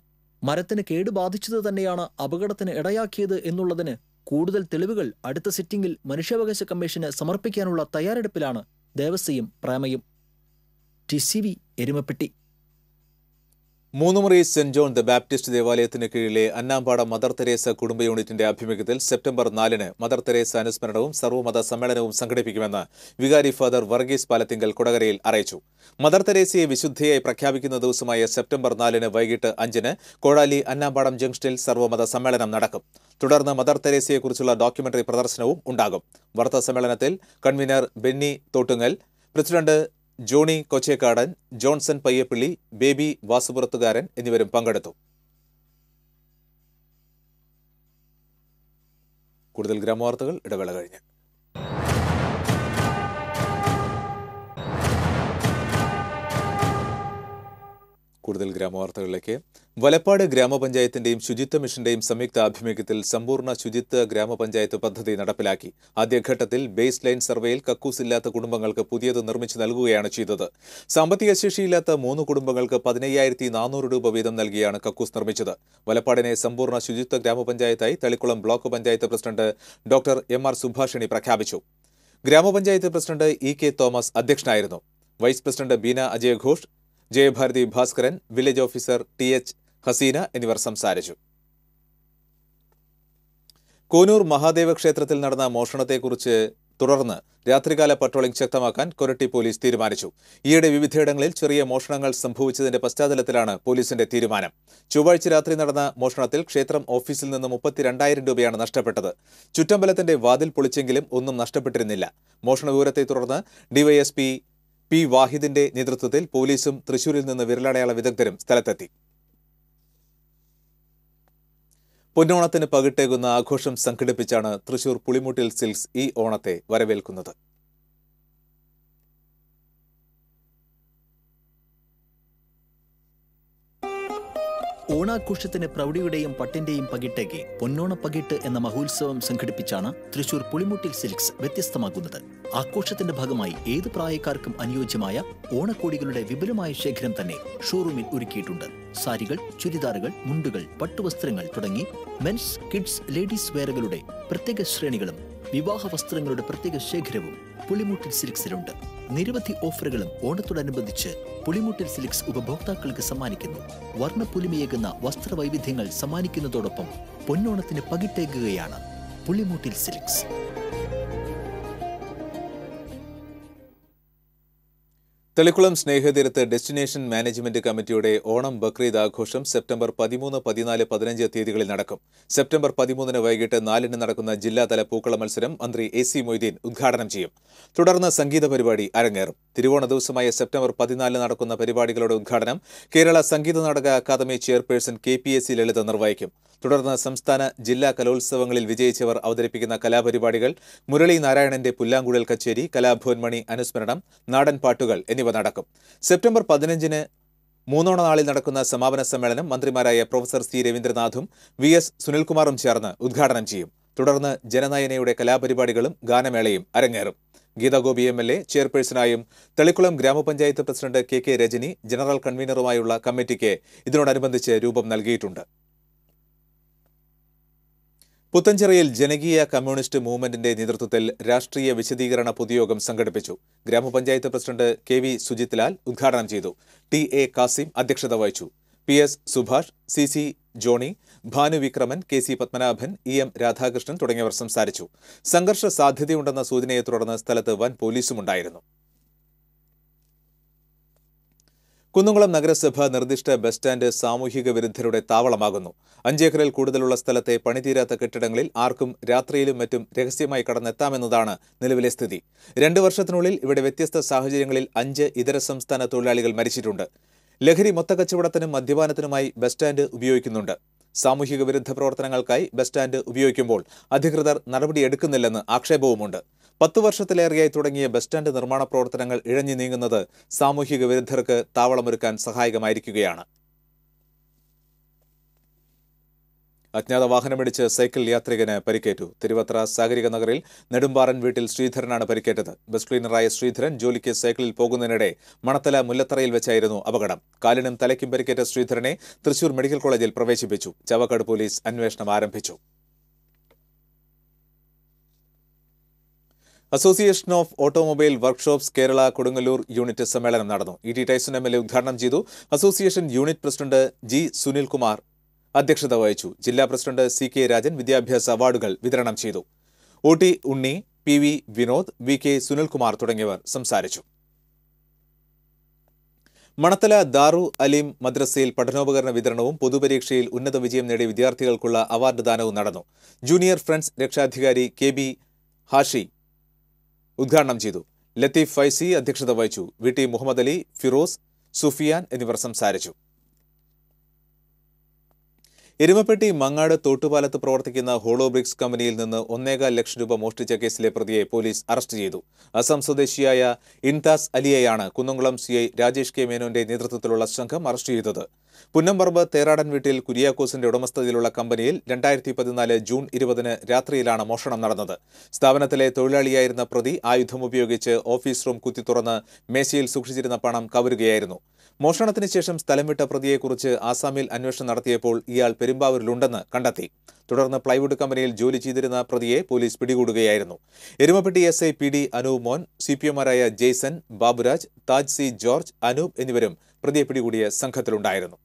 മരത്തിന് കേടുബാധിച്ചത് തന്നെയാണ് അപകടത്തിന് ഇടയാക്കിയത് എന്നുള്ളതിന് കൂടുതൽ തെളിവുകൾ അടുത്ത സിറ്റിംഗിൽ മനുഷ്യാവകാശ കമ്മീഷന് സമർപ്പിക്കാനുള്ള തയ്യാറെടുപ്പിലാണ് ദേവസ്വയും പ്രേമയും T C V Erumapetty Moonnumuri saint John the Baptist ദേവാലയത്തിന് കീഴിലെ അന്നാമ്പാട മദർ തെരേസ കുടുംബ യൂണിറ്റിന്റെ ആഭിമുഖ്യത്തിൽ സെപ്റ്റംബർ നാലിന് മദർ തെരേസ അനുസ്മരണവും സർവ്വമത സമ്മേളനവും സംഘടിപ്പിക്കുമെന്ന് വികാരി ഫാദർ വർഗീസ് പാലത്തിങ്കൽ കൊടകരയിൽ അറിയിച്ചു മദർ തെരേസയെ വിശുദ്ധയായി പ്രഖ്യാപിക്കുന്ന ദിവസമായ സെപ്റ്റംബർ നാലിന് വൈകിട്ട് അഞ്ചിന് കോഴാലി അന്നാമ്പാടം ജംഗ്ഷനിൽ സർവ്വമത സമ്മേളനം നടക്കും തുടർന്ന് മദർ തെരേസയെക്കുറിച്ചുള്ള ഡോക്യുമെന്ററി പ്രദർശനവും ഉണ്ടാകും വാർത്താ സമ്മേളനത്തിൽ കൺവീനർ ബെന്നി തോട്ടുങ്ങൽ പ്രസിഡന്റ് ജോണി കൊച്ചേക്കാടൻ ജോൺസൺ പയ്യപ്പിള്ളി ബേബി വാസുപുറത്തുകാരൻ എന്നിവരും പങ്കെടുത്തു കൂടുതൽ ഗ്രാമവാർത്തകൾ ഇടവേള കഴിഞ്ഞു കൂടുതൽ ഗ്രാമവാർത്തകളിലേക്ക് വലപ്പാട് ഗ്രാമപഞ്ചായത്തിന്റെയും ശുചിത്വ മിഷന്റെയും സംയുക്ത ആഭിമുഖ്യത്തിൽ സമ്പൂർണ്ണ ശുചിത്വ ഗ്രാമപഞ്ചായത്ത് പദ്ധതി നടപ്പിലാക്കി ആദ്യഘട്ടത്തിൽ ബേസ് ലൈൻ സർവേയിൽ കക്കൂസ് ഇല്ലാത്ത കുടുംബങ്ങൾക്ക് പുതിയത് നിർമ്മിച്ചു നൽകുകയാണ് ചെയ്തത് സാമ്പത്തിക ശേഷിയില്ലാത്ത മൂന്ന് കുടുംബങ്ങൾക്ക് പതിനയ്യായിരത്തി നാനൂറ് രൂപ വീതം നൽകിയാണ് കക്കൂസ് നിർമ്മിച്ചത് വലപ്പാടിനെ സമ്പൂർണ്ണ ശുചിത്വ ഗ്രാമപഞ്ചായത്തായി Thalikulam block panchayat president doctor M R Subhashini പ്രഖ്യാപിച്ചു ഗ്രാമപഞ്ചായത്ത് പ്രസിഡന്റ് ഇ കെ തോമസ് അധ്യക്ഷനായിരുന്നു വൈസ് പ്രസിഡന്റ് ബീന അജയഘോഷ് Jayabharathi Bhaskaran village officer T H Haseena എന്നിവർ സംസാരിച്ചു കോനൂർ മഹാദേവ ക്ഷേത്രത്തിൽ നടന്ന മോഷണത്തെക്കുറിച്ച് തുടർന്ന് രാത്രികാല പട്രോളിംഗ് ശക്തമാക്കാൻ കൊരട്ടി പോലീസ് തീരുമാനിച്ചു ഈയിടെ വിവിധയിടങ്ങളിൽ ചെറിയ മോഷണങ്ങൾ സംഭവിച്ചതിന്റെ പശ്ചാത്തലത്തിലാണ് പോലീസിന്റെ തീരുമാനം ചൊവ്വാഴ്ച രാത്രി നടന്ന മോഷണത്തിൽ ക്ഷേത്രം ഓഫീസിൽ നിന്ന് മുപ്പത്തിരണ്ടായിരം രൂപയാണ് നഷ്ടപ്പെട്ടത് ചുറ്റമ്പലത്തിന്റെ വാതിൽ പൊളിച്ചെങ്കിലും ഒന്നും നഷ്ടപ്പെട്ടിരുന്നില്ല മോഷണ വിവരത്തെ തുടർന്ന് ഡിവൈഎസ്പി പി വാഹിദിന്റെ നേതൃത്വത്തിൽ പോലീസും തൃശൂരിൽ നിന്ന് വിരലടയാള വിദഗ്ധരും സ്ഥലത്തെത്തി പൊന്നോണത്തിന് പകിട്ടേകുന്ന ആഘോഷം സംഘടിപ്പിച്ചാണ് തൃശൂർ പുളിമുട്ടിൽ സിൽക്സ് ഈ ഓണത്തെ വരവേൽക്കുന്നത് ഓണാഘോഷത്തിന് പ്രൗഢിയുടെയും പട്ടിന്റെയും പകിട്ടേക്ക് പൊന്നോണ പകിട്ട് എന്ന മഹോത്സവം സംഘടിപ്പിച്ചാണ് തൃശൂർ പുളിമുട്ടിൽ സിൽക്സ് വ്യത്യസ്തമാകുന്നത് ആഘോഷത്തിന്റെ ഭാഗമായി ഏത് പ്രായക്കാർക്കും അനുയോജ്യമായ ഓണക്കോടികളുടെ വിപുലമായ ശേഖരം തന്നെ ഷോറൂമിൽ ഒരുക്കിയിട്ടുണ്ട് സാരികൾ ചുരിദാറുകൾ മുണ്ടുകൾ പട്ടുവസ്ത്രങ്ങൾ തുടങ്ങി മെൻസ് കിഡ്സ് ലേഡീസ് വെയറുകളുടെ പ്രത്യേക ശ്രേണികളും വിവാഹ വസ്ത്രങ്ങളുടെ പ്രത്യേക ശേഖരവും പുളിമുട്ടിൽ സിൽക്സിലുണ്ട് നിരവധി ഓഫറുകളും ഓണത്തോടനുബന്ധിച്ച് പുളിമുട്ടിൽ സിലിക്സ് ഉപഭോക്താക്കൾക്ക് സമ്മാനിക്കുന്നു വർണ്ണപ്പുലിമയേകുന്ന വസ്ത്രവൈവിധ്യങ്ങൾ സമ്മാനിക്കുന്നതോടൊപ്പം പൊന്നോണത്തിന് പകിട്ടേകുകയാണ് പുളിമുട്ടിൽ സിലിക്സ് തെളിക്കുളം സ്നേഹതീരത്ത് ഡെസ്റ്റിനേഷൻ മാനേജ്മെന്റ് കമ്മിറ്റിയുടെ ഓണം ബക്രീദ് ആഘോഷം സെപ്റ്റംബർ പതിമൂന്ന് പതിനാല് പതിനഞ്ച് തീയതികളിൽ നടക്കും സെപ്റ്റംബർ പതിമൂന്നിന് വൈകിട്ട് നാലിന് നടക്കുന്ന ജില്ലാതല പൂക്കള മത്സരം മന്ത്രി എ സി മൊയ്തീൻ ഉദ്ഘാടനം ചെയ്യും തുടർന്ന് സംഗീത പരിപാടി അരങ്ങേറും തിരുവോണ ദിവസമായ സെപ്റ്റംബർ പതിനാലിന് നടക്കുന്ന പരിപാടികളുടെ ഉദ്ഘാടനം Kerala Sangeetha Nataka academy chairperson K P S C Lalitha നിർവഹിക്കും തുടർന്ന് സംസ്ഥാന ജില്ലാ കലോത്സവങ്ങളിൽ വിജയിച്ചവർ അവതരിപ്പിക്കുന്ന കലാപരിപാടികൾ മുരളി നാരായണന്റെ പുല്ലാങ്കുഴൽ കച്ചേരി കലാഭവൻ മണി അനുസ്മരണം നാടൻ പാട്ടുകൾ എന്നിവ നടക്കും സെപ്റ്റംബർ പതിനഞ്ചിന് മൂന്നോണ നാളിൽ നടക്കുന്ന സമാപന സമ്മേളനം മന്ത്രിമാരായ പ്രൊഫസർ സി രവീന്ദ്രനാഥും വി എസ് സുനിൽകുമാറും ചേർന്ന് ഉദ്ഘാടനം ചെയ്യും തുടർന്ന് ജനനയനയുടെ കലാപരിപാടികളും ഗാനമേളയും അരങ്ങേറും ഗീതാഗോപി എം എൽ എ ചെയർപേഴ്സണായും തെളിക്കുളം ഗ്രാമപഞ്ചായത്ത് president K K Rajani general കൺവീനറുമായുള്ള കമ്മിറ്റിക്ക് ഇതിനോടനുബന്ധിച്ച് രൂപം നൽകിയിട്ടുണ്ട് പുത്തഞ്ചിറയിൽ ജനകീയ കമ്മ്യൂണിസ്റ്റ് മൂവ്മെന്റിന്റെ നേതൃത്വത്തിൽ രാഷ്ട്രീയ വിശദീകരണ പൊതുയോഗം സംഘടിപ്പിച്ചു ഗ്രാമപഞ്ചായത്ത് പ്രസിഡന്റ് കെ വി സുജിത്ലാൽ ഉദ്ഘാടനം ചെയ്തു ടി എ കാസിം അധ്യക്ഷത വഹിച്ചു P S Subhash C C Johny Bhanu Vikraman K C Padmanabhan E M Radhakrishnan തുടങ്ങിയവർ സംസാരിച്ചു സംഘർഷ സാധ്യതയുണ്ടെന്ന സൂചനയെ തുടർന്ന് സ്ഥലത്ത് വൻ പോലീസുമുണ്ടായിരുന്നു കുന്നംകുളം നഗരസഭ നിർദ്ദിഷ്ട ബസ് സ്റ്റാൻഡ് സാമൂഹിക വിരുദ്ധരുടെ താവളമാകുന്നു അഞ്ചേക്കറിൽ കൂടുതലുള്ള സ്ഥലത്തെ പണിതീരാത്ത കെട്ടിടങ്ങളിൽ ആർക്കും രാത്രിയിലും മറ്റും രഹസ്യമായി കടന്നെത്താമെന്നതാണ് നിലവിലെ സ്ഥിതി രണ്ട് വർഷത്തിനുള്ളിൽ ഇവിടെ വ്യത്യസ്ത സാഹചര്യങ്ങളിൽ അഞ്ച് ഇതര സംസ്ഥാന തൊഴിലാളികൾ മരിച്ചിട്ടുണ്ട് ലഹരി മൊത്തക്കച്ചവടത്തിനും മദ്യപാനത്തിനുമായി ബസ് സ്റ്റാൻഡ് ഉപയോഗിക്കുന്നുണ്ട് സാമൂഹിക വിരുദ്ധ പ്രവർത്തനങ്ങൾക്കായി ബസ് സ്റ്റാൻഡ് ഉപയോഗിക്കുമ്പോൾ അധികൃതർ നടപടിയെടുക്കുന്നില്ലെന്ന് ആക്ഷേപവുമുണ്ട് പത്തു വർഷത്തിലേറെയായി തുടങ്ങിയ ബസ് സ്റ്റാൻഡ് നിർമ്മാണ പ്രവർത്തനങ്ങൾ ഇഴഞ്ഞു നീങ്ങുന്നത് സാമൂഹിക വിരുദ്ധർക്ക് താവളമൊരുക്കാൻ സഹായകമായിരിക്കുകയാണ് അജ്ഞാത വാഹനമിടിച്ച് സൈക്കിൾ യാത്രികന് പരിക്കേറ്റു തിരുവത്ര സാഗരിക നഗറിൽ നെടുമ്പാറൻ വീട്ടിൽ ശ്രീധരനാണ് പരിക്കേറ്റത് ബസ് ക്ലീനറായ ശ്രീധരൻ ജോലിക്ക് സൈക്കിളിൽ പോകുന്നതിനിടെ മണത്തല മുല്ലത്തറയിൽ വെച്ചായിരുന്നു അപകടം കാലിനും തലയ്ക്കും പരിക്കേറ്റ ശ്രീധരനെ തൃശൂർ മെഡിക്കൽ കോളേജിൽ പ്രവേശിപ്പിച്ചു ചവക്കാട് പോലീസ് അന്വേഷണം ആരംഭിച്ചു association of automobile workshops Kerala Kodungallur unit സമ്മേളനം നടന്നു E T Tyson M L A ഉദ്ഘാടനം ചെയ്തു association unit president G Sunilkumar അധ്യക്ഷത വഹിച്ചു ജില്ലാ പ്രസിഡന്റ് സി കെ രാജൻ വിദ്യാഭ്യാസ അവാർഡുകൾ വിതരണം ചെയ്തു O T Unni P V Vinod V K Sunilkumar തുടങ്ങിയവർ സംസാരിച്ചു മണത്തല ദാറു അലീം മദ്രസയിൽ പഠനോപകരണ വിതരണവും പൊതുപരീക്ഷയിൽ ഉന്നത വിജയം നേടിയ വിദ്യാർത്ഥികൾക്കുള്ള അവാർഡ് ദാനവും നടന്നു ജൂനിയർ ഫ്രണ്ട്സ് രക്ഷാധികാരി കെ ബി ഹാഷി ഉദ്ഘാടനം ചെയ്തു ലത്തീഫ് ഫൈസി അധ്യക്ഷത വഹിച്ചു വി ടി മുഹമ്മദ് അലി ഫിറോസ് സുഫിയാൻ എന്നിവർ സംസാരിച്ചു എരുമപ്പെട്ടി മങ്ങാട് തോട്ടുപാലത്ത് പ്രവർത്തിക്കുന്ന ഹോളോ ബ്രിക്സ് കമ്പനിയിൽ നിന്ന് ഒന്നേകാൽ ലക്ഷം രൂപ മോഷ്ടിച്ച കേസിലെ പ്രതിയെ പോലീസ് അറസ്റ്റ് ചെയ്തു അസം സ്വദേശിയായ ഇൻതാസ് അലിയെയാണ് Kunnamkulam C I Rajesh K മേനോന്റെ നേതൃത്വത്തിലുള്ള സംഘം അറസ്റ്റ് ചെയ്തത് പുന്നംപറമ്പ് തേറാടൻ വീട്ടിൽ കുര്യാക്കോസിന്റെ ഉടമസ്ഥതയിലുള്ള കമ്പനിയിൽ രണ്ടായിരത്തി പതിനാല് ജൂൺ ഇരുപതിന് രാത്രിയിലാണ് മോഷണം നടന്നത് സ്ഥാപനത്തിലെ തൊഴിലാളിയായിരുന്ന പ്രതി ആയുധം ഉപയോഗിച്ച് ഓഫീസ് റൂം കുത്തി തുറന്ന് മേശയിൽ സൂക്ഷിച്ചിരുന്ന പണം കവരുകയായിരുന്നു മോഷണത്തിന് ശേഷം സ്ഥലം വിട്ട പ്രതിയെക്കുറിച്ച് ആസാമിൽ അന്വേഷണം നടത്തിയപ്പോൾ ഇയാൾ പെരുമ്പാവൂരിലുണ്ടെന്ന് കണ്ടെത്തി തുടർന്ന് പ്ലൈവുഡ് കമ്പനിയിൽ ജോലി ചെയ്തിരുന്ന പ്രതിയെ പോലീസ് പിടികൂടുകയായിരുന്നു Erumapetty S I P D Anoop Mon C P എമാരായ ജെയ്സൺ ബാബുരാജ് താജ് സി ജോർജ് അനൂപ് എന്നിവരും പ്രതിയെ പിടികൂടിയ സംഘത്തിലുണ്ടായിരുന്നു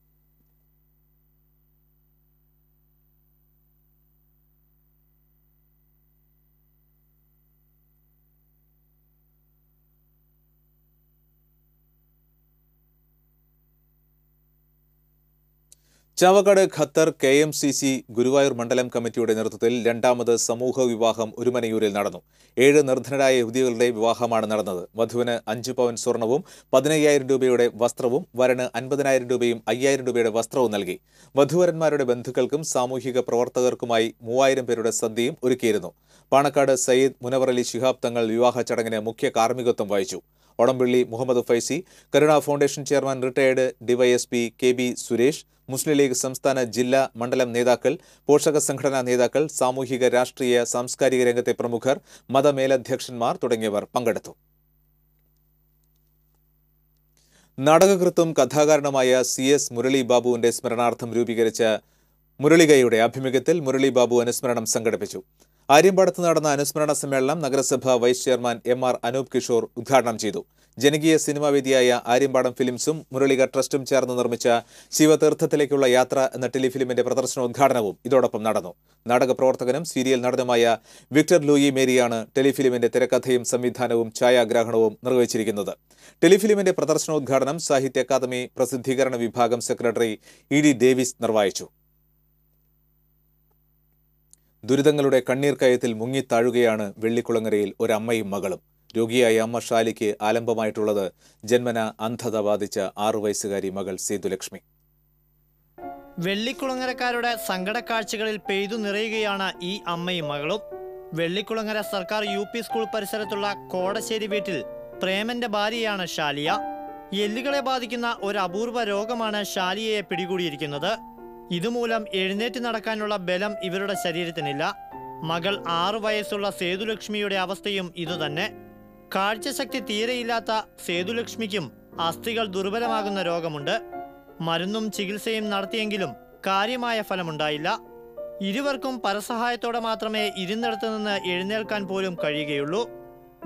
Chavakkad Qatar K M C C Guruvayur മണ്ഡലം കമ്മിറ്റിയുടെ നേതൃത്വത്തിൽ രണ്ടാമത് സമൂഹ വിവാഹം ഒരുമനയൂരിൽ നടന്നു ഏഴ് നിർധനരായ യുവതികളുടെ വിവാഹമാണ് നടന്നത് വധുവിന് അഞ്ച് പവൻ സ്വർണവും പതിനയ്യായിരം രൂപയുടെ വസ്ത്രവും വരന് അൻപതിനായിരം രൂപയും അയ്യായിരം രൂപയുടെ വസ്ത്രവും നൽകി വധുവരന്മാരുടെ ബന്ധുക്കൾക്കും സാമൂഹിക പ്രവർത്തകർക്കുമായി മൂവായിരം പേരുടെ സദ്യയും ഒരുക്കിയിരുന്നു പാണക്കാട് സയ്യിദ് മുനവറലി ശിഹാബ് തങ്ങൾ വിവാഹ ചടങ്ങിന് മുഖ്യ കാർമ്മികത്വം വഹിച്ചു Odampally Muhammad Faizy Karuna foundation chairman retired DYSP K B Suresh Muslim League സംസ്ഥാന ജില്ലാ മണ്ഡലം നേതാക്കൾ പോഷക സംഘടനാ നേതാക്കൾ സാമൂഹിക രാഷ്ട്രീയ സാംസ്കാരിക രംഗത്തെ പ്രമുഖർ മതമേലധ്യക്ഷന്മാർ തുടങ്ങിയവർ പങ്കെടുത്തു നാടകകൃത്തും കഥാകാരനുമായ സി എസ് മുരളി ബാബുവിന്റെ സ്മരണാർത്ഥം രൂപീകരിച്ച മുരളികയുടെ ആഭിമുഖ്യത്തിൽ മുരളി ബാബു അനുസ്മരണം സംഘടിപ്പിച്ചു ആര്യമ്പാടത്ത് നടന്ന അനുസ്മരണ സമ്മേളനം നഗരസഭ vice chairman M R Anoop Kishore ഉദ്ഘാടനം ചെയ്തു ജനകീയ സിനിമാ വേദിയായ ആര്യമ്പാടം ഫിലിംസും മുരളിക ട്രസ്റ്റും ചേർന്ന് നിർമ്മിച്ച ശിവതീർത്ഥത്തിലേക്കുള്ള യാത്ര എന്ന ടെലിഫിലിമിന്റെ പ്രദർശനോദ്ഘാടനവും ഇതോടൊപ്പം നടന്നു നാടക പ്രവർത്തകനും സീരിയൽ നടനുമായ വിക്ടർ ലൂയി മേരിയാണ് ടെലിഫിലിമിന്റെ തിരക്കഥയും സംവിധാനവും ഛായാഗ്രഹണവും നിർവഹിച്ചിരിക്കുന്നത് ടെലിഫിലിമിന്റെ പ്രദർശനോദ്ഘാടനം സാഹിത്യ അക്കാദമി പ്രസിദ്ധീകരണ വിഭാഗം സെക്രട്ടറി ഇ ഡി ഡേവിസ് നിർവഹിച്ചു ദുരിതങ്ങളുടെ കണ്ണീർക്കയത്തിൽ മുങ്ങിത്താഴുകയാണ് വെള്ളിക്കുളങ്ങരയിൽ ഒരമ്മയും മകളും രോഗിയായ അമ്മ ഷാലിക്ക് ആലംബമായിട്ടുള്ളത് ജന്മന അന്ധത ബാധിച്ച ആറു വയസ്സുകാരി മകൾ സേതുലക്ഷ്മി വെള്ളിക്കുളങ്ങരക്കാരുടെ കാഴ്ചകളിൽ പെയ്തു നിറയുകയാണ് ഈ അമ്മയും മകളും വെള്ളിക്കുളങ്ങര സർക്കാർ യു പി സ്കൂൾ പരിസരത്തുള്ള കോടശ്ശേരി വീട്ടിൽ പ്രേമന്റെ ഭാര്യയാണ് ഷാലിയ എല്ലുകളെ ബാധിക്കുന്ന ഒരു അപൂർവ രോഗമാണ് ഷാലിയയെ പിടികൂടിയിരിക്കുന്നത് ഇതുമൂലം എഴുന്നേറ്റ് നടക്കാനുള്ള ബലം ഇവരുടെ ശരീരത്തിനില്ല മകൾ ആറു വയസ്സുള്ള സേതുലക്ഷ്മിയുടെ അവസ്ഥയും ഇതുതന്നെ കാഴ്ചശക്തി തീരെയില്ലാത്ത സേതുലക്ഷ്മിക്കും അസ്ഥികൾ ദുർബലമാകുന്ന രോഗമുണ്ട് മരുന്നും ചികിത്സയും നടത്തിയെങ്കിലും കാര്യമായ ഫലമുണ്ടായില്ല ഇരുവർക്കും പരസഹായത്തോടെ മാത്രമേ ഇരുന്നിടത്തു നിന്ന് എഴുന്നേൽക്കാൻ പോലും കഴിയുകയുള്ളൂ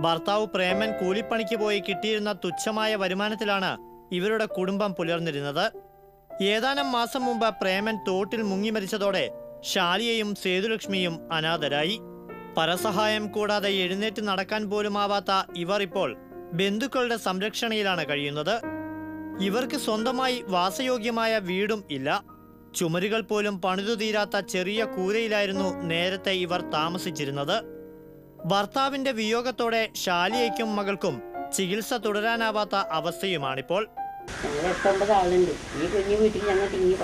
ഭർത്താവ് പ്രേമൻ കൂലിപ്പണിക്ക് പോയി കിട്ടിയിരുന്ന തുച്ഛമായ വരുമാനത്തിലാണ് ഇവരുടെ കുടുംബം പുലർന്നിരുന്നത് ഏതാനും മാസം മുമ്പ് പ്രേമൻ തോട്ടിൽ മുങ്ങി മരിച്ചതോടെ ശാലിയയും സേതുലക്ഷ്മിയും അനാഥരായി പരസഹായം കൂടാതെ എഴുന്നേറ്റ് നടക്കാൻ പോലുമാവാത്ത ഇവർ ഇപ്പോൾ ബന്ധുക്കളുടെ സംരക്ഷണയിലാണ് കഴിയുന്നത് ഇവർക്ക് സ്വന്തമായി വാസയോഗ്യമായ വീടും ഇല്ല ചുമരുകൾ പോലും പണിതു തീരാത്ത ചെറിയ കൂരയിലായിരുന്നു നേരത്തെ ഇവർ താമസിച്ചിരുന്നത് ഭർത്താവിന്റെ വിയോഗത്തോടെ ശാലിയയ്ക്കും മകൾക്കും ചികിത്സ തുടരാനാവാത്ത അവസ്ഥയുമാണിപ്പോൾ എന്റെ ഈ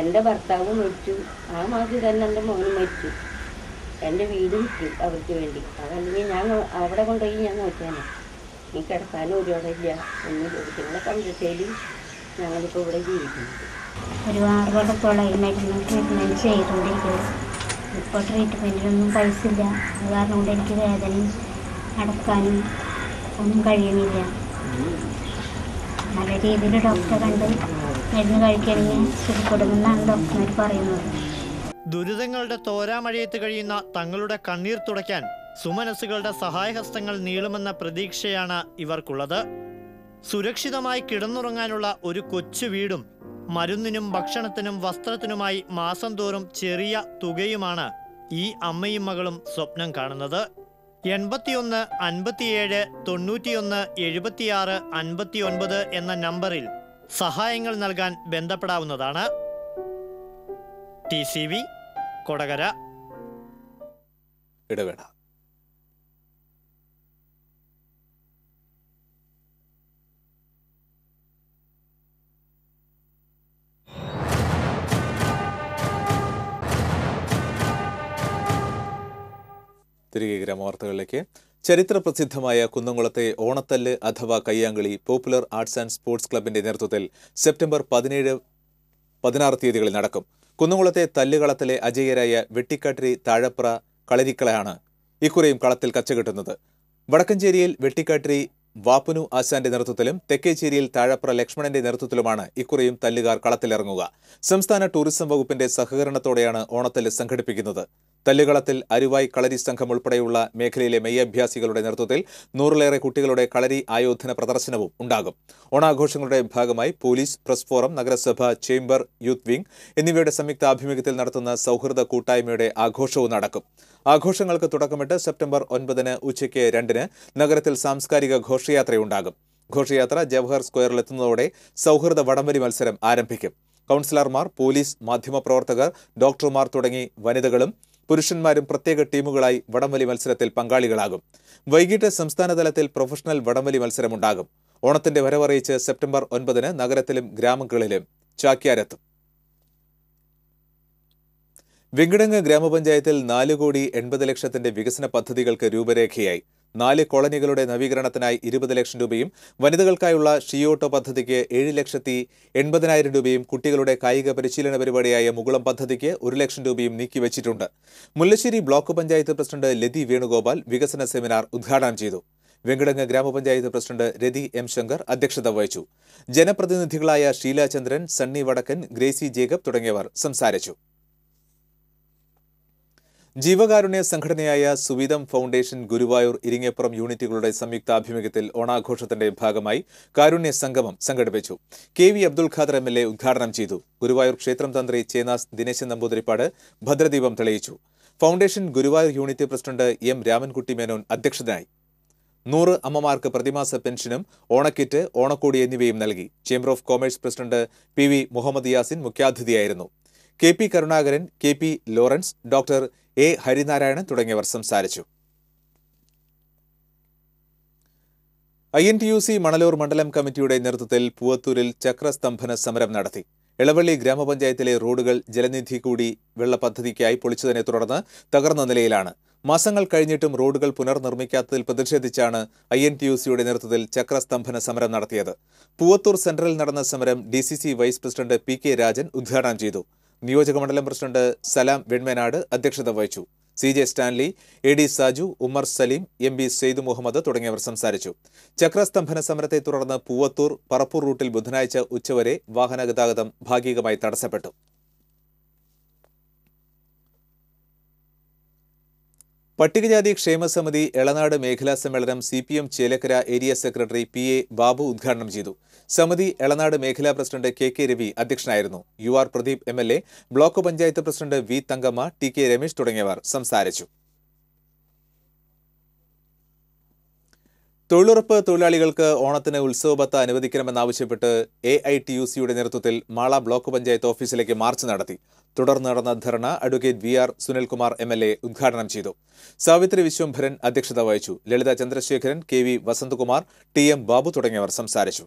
എൻ്റെ ഭർത്താവ് മരിച്ചു ആ മാതിരി തന്നെ എൻ്റെ മോനും മരിച്ചു എൻ്റെ വീട് കിട്ടി അവർക്ക് വേണ്ടി അതല്ലെങ്കിൽ ഞാൻ അവിടെ കൊണ്ടുപോയി ഞാൻ നോക്കിയാണ് നീ കിടക്കാനും ഒരുപാട് ഇല്ല എന്ന് ചോദിക്കുന്ന കമ്പ്യൂട്ടേലി ഞങ്ങളിപ്പോൾ ഇവിടെ ജീവിക്കുന്നത് ഒരുപാട് കൊടത്തോളായി മരുന്നും ട്രീറ്റ്മെൻറ്റ് ചെയ്തുകൊണ്ടിരിക്കുന്നത് ഇപ്പോൾ ട്രീറ്റ്മെൻറ്റിനൊന്നും പൈസ ഇല്ല അത് കാരണം കൊണ്ട് എനിക്ക് വേദനയും നടക്കാനും ഒന്നും കഴിയുന്നില്ല നല്ല രീതിയിൽ ഡോക്ടറെ കണ്ട് മരുന്ന് കഴിക്കണമെങ്കിൽ സുഖപ്പെടുമെന്നാണ് ഡോക്ടർമാർ പറയുന്നത് ദുരിതങ്ങളുടെ തോരാമഴയത്ത് കഴിയുന്ന തങ്ങളുടെ കണ്ണീർ തുടയ്ക്കാൻ സുമനസ്സുകളുടെ സഹായഹസ്തങ്ങൾ നീളുമെന്ന പ്രതീക്ഷയാണ് ഇവർക്കുള്ളത് സുരക്ഷിതമായി കിടന്നുറങ്ങാനുള്ള ഒരു കൊച്ചു വീടും മരുന്നിനും ഭക്ഷണത്തിനും വസ്ത്രത്തിനുമായി മാസം തോറും ചെറിയ തുകയുമാണ് ഈ അമ്മയും മകളും സ്വപ്നം കാണുന്നത് എൺപത്തിയൊന്ന് അൻപത്തിയേഴ് തൊണ്ണൂറ്റിയൊന്ന് എഴുപത്തിയാറ് അൻപത്തിയൊൻപത് എന്ന നമ്പറിൽ സഹായങ്ങൾ നൽകാൻ ബന്ധപ്പെടാവുന്നതാണ് ടി കൊടകര ഇടവേള തിരികെ ഗ്രാമവാർത്തകളിലേക്ക് ചരിത്രപ്രസിദ്ധമായ കുന്നംകുളത്തെ ഓണത്തല്ല് അഥവാ കയ്യാങ്കളി പോപ്പുലർ ആർട്സ് ആൻഡ് സ്പോർട്സ് ക്ലബിന്റെ നേതൃത്വത്തിൽ സെപ്റ്റംബർ പതിനേഴ് പതിനാറ് തീയതികളിൽ നടക്കും കുന്നുകുളത്തെ തല്ലുകളത്തിലെ അജയരായ വെട്ടിക്കാട്ടിരി താഴപ്ര കളരിക്കളയാണ് ഇക്കുറിയും കളത്തിൽ കച്ചകെട്ടുന്നത് വടക്കഞ്ചേരിയിൽ വെട്ടിക്കാട്ടിരി വാപ്പുനു ആശാന്റെ നേതൃത്വത്തിലും തെക്കേച്ചേരിയിൽ താഴപ്ര ലക്ഷ്മണന്റെ നേതൃത്വത്തിലുമാണ് ഇക്കുറിയും തല്ലുകാർ കളത്തിലിറങ്ങുക സംസ്ഥാന ടൂറിസം വകുപ്പിന്റെ സഹകരണത്തോടെയാണ് ഓണത്തല്ല് സംഘടിപ്പിക്കുന്നത് തല്ലുകളത്തിൽ അരുവായ് കളരി സംഘം ഉൾപ്പെടെയുള്ള മേഖലയിലെ മെയ്യഭ്യാസികളുടെ നേതൃത്വത്തിൽ നൂറിലേറെ കുട്ടികളുടെ കളരി ആയോധന പ്രദർശനവും ഉണ്ടാകും ഓണാഘോഷങ്ങളുടെ ഭാഗമായി പോലീസ് പ്രസ് ഫോറം നഗരസഭ ചേംബർ യൂത്ത് വിംഗ് എന്നിവയുടെ സംയുക്ത ആഭിമുഖ്യത്തിൽ നടത്തുന്ന സൗഹൃദ കൂട്ടായ്മയുടെ ആഘോഷവും നടക്കും ആഘോഷങ്ങൾക്ക് തുടക്കമിട്ട് സെപ്റ്റംബർ ഒൻപതിന് ഉച്ചയ്ക്ക് രണ്ടിന് നഗരത്തിൽ സാംസ്കാരിക ഘോഷയാത്രയുണ്ടാകും ഘോഷയാത്ര ജവഹർ സ്ക്വയറിലെത്തുന്നതോടെ സൗഹൃദ വടംവലി മത്സരം ആരംഭിക്കും കൗൺസിലർമാർ പോലീസ് മാധ്യമപ്രവർത്തകർ ഡോക്ടർമാർ തുടങ്ങി വനിതകളും പുരുഷന്മാരും പ്രത്യേക ടീമുകളായി വടംവലി മത്സരത്തിൽ പങ്കാളികളാകും വൈകിട്ട് സംസ്ഥാന തലത്തിൽ പ്രൊഫഷണൽ വടംവലി മത്സരമുണ്ടാകും ഓണത്തിന്റെ വരവറിയിച്ച് സെപ്റ്റംബർ ഒൻപതിന് നഗരത്തിലും ഗ്രാമങ്ങളിലും ചാക്യാരെത്തും വെങ്കിടങ്ങ് ഗ്രാമപഞ്ചായത്തിൽ നാല് കോടി എൺപത് ലക്ഷത്തിന്റെ വികസന പദ്ധതികൾക്ക് രൂപരേഖയായി നാല് കോളനികളുടെ നവീകരണത്തിനായി ഇരുപത് ലക്ഷം രൂപയും വനിതകൾക്കായുള്ള ഷിയോട്ടോ പദ്ധതിക്ക് ഏഴ് ലക്ഷത്തി എൺപതിനായിരം രൂപയും കുട്ടികളുടെ കായിക പരിശീലന പരിപാടിയായ മുകുളം പദ്ധതിക്ക് ഒരു ലക്ഷം രൂപയും നീക്കിവച്ചിട്ടുണ്ട് മുല്ലശ്ശേരി ബ്ലോക്ക് പഞ്ചായത്ത് പ്രസിഡന്റ് ലതി വേണുഗോപാൽ വികസന സെമിനാർ ഉദ്ഘാടനം ചെയ്തു വെങ്കടങ്ങ് ഗ്രാമപഞ്ചായത്ത് പ്രസിഡന്റ് രതി എം ശങ്കർ അധ്യക്ഷത വഹിച്ചു ജനപ്രതിനിധികളായ ഷീലാചന്ദ്രൻ സണ്ണി വടക്കൻ ഗ്രേസി ജേക്കബ് തുടങ്ങിയവർ സംസാരിച്ചു ജീവകാരുണ്യ സംഘടനയായ സുവിധം ഫൗണ്ടേഷൻ ഗുരുവായൂർ ഇരിങ്ങപ്പുറം യൂണിറ്റുകളുടെ സംയുക്താഭിമുഖ്യത്തിൽ ഓണാഘോഷത്തിന്റെ ഭാഗമായി കാരുണ്യ സംഗമം സംഘടിപ്പിച്ചു K V Abdul Khader M L A ഉദ്ഘാടനം ചെയ്തു ഗുരുവായൂർ ക്ഷേത്രം തന്ത്രി ചേനാസ് ദിനേശൻ നമ്പൂതിരിപ്പാട് ഭദ്രദീപം തെളിയിച്ചു foundation Guruvayur unit president M Ramankutty Menon അധ്യക്ഷനായി നൂറ് അമ്മമാർക്ക് പ്രതിമാസ പെൻഷനും ഓണക്കിറ്റ് ഓണക്കോടി എന്നിവയും നൽകി chamber of commerce president P V Muhammad Yasin മുഖ്യാതിഥിയായിരുന്നു K P Karunakaran K P Lawrence doctor A Harinarayanan തുടങ്ങിയവർ സംസാരിച്ചു I N T U C Manalur മണ്ഡലം കമ്മിറ്റിയുടെ നേതൃത്വത്തിൽ പൂവത്തൂരിൽ ചക്രസ്തംഭന സമരം നടത്തി ഇളവള്ളി ഗ്രാമപഞ്ചായത്തിലെ റോഡുകൾ ജലനിധി കൂടി വെള്ള പദ്ധതിക്കായി പൊളിച്ചതിനെ തുടർന്ന് തകർന്ന നിലയിലാണ് മാസങ്ങൾ കഴിഞ്ഞിട്ടും റോഡുകൾ പുനർനിർമ്മിക്കാത്തതിൽ പ്രതിഷേധിച്ചാണ് ഐ എൻ ടി യു സിയുടെ നേതൃത്വത്തിൽ ചക്രസ്തംഭന സമരം നടത്തിയത് പൂവത്തൂർ സെൻട്രലിൽ നടന്ന സമരം D C C vice president P K Rajan ഉദ്ഘാടനം ചെയ്തു നിയോജകമണ്ഡലം പ്രസിഡന്റ് സലാം വെൺമേനാട് അധ്യക്ഷത വഹിച്ചു C J Stanley A D Saju Umar Saleem M B Sayed Muhammad തുടങ്ങിയവർ സംസാരിച്ചു ചക്രസ്തംഭന സമരത്തെ തുടർന്ന് പൂവത്തൂർ പറപ്പൂർ റൂട്ടിൽ ബുധനാഴ്ച ഉച്ചവരെ വാഹനഗതാഗതം ഭാഗികമായി തടസ്സപ്പെട്ടു പട്ടികജാതി ക്ഷേമ സമിതി എളനാട് മേഖലാ സമ്മേളനം C P M Chelakkara area secretary P A Babu ഉദ്ഘാടനം ചെയ്തു സമിതി എളനാട് മേഖലാ പ്രസിഡന്റ് കെ കെ രവി അധ്യക്ഷനായിരുന്നു U R Pradeep M L A block panchayat president V Thankamma T K Ramesh തുടങ്ങിയവർ സംസാരിച്ചു തൊഴിലുറപ്പ് തൊഴിലാളികൾക്ക് ഓണത്തിന് ഉത്സവബത്ത അനുവദിക്കണമെന്നാവശ്യപ്പെട്ട് എ ഐ ടി യു സിയുടെ നേതൃത്വത്തിൽ മാള ബ്ലോക്ക് പഞ്ചായത്ത് ഓഫീസിലേക്ക് മാർച്ച് നടത്തി തുടർന്ന് നടന്ന dharna advocate V R Sunilkumar M L A ഉദ്ഘാടനം ചെയ്തു സാവിത്രി വിശ്വംഭരൻ അധ്യക്ഷത വഹിച്ചു Lalitha Chandrasekharan K V Vasanthakumar T M Babu തുടങ്ങിയവർ സംസാരിച്ചു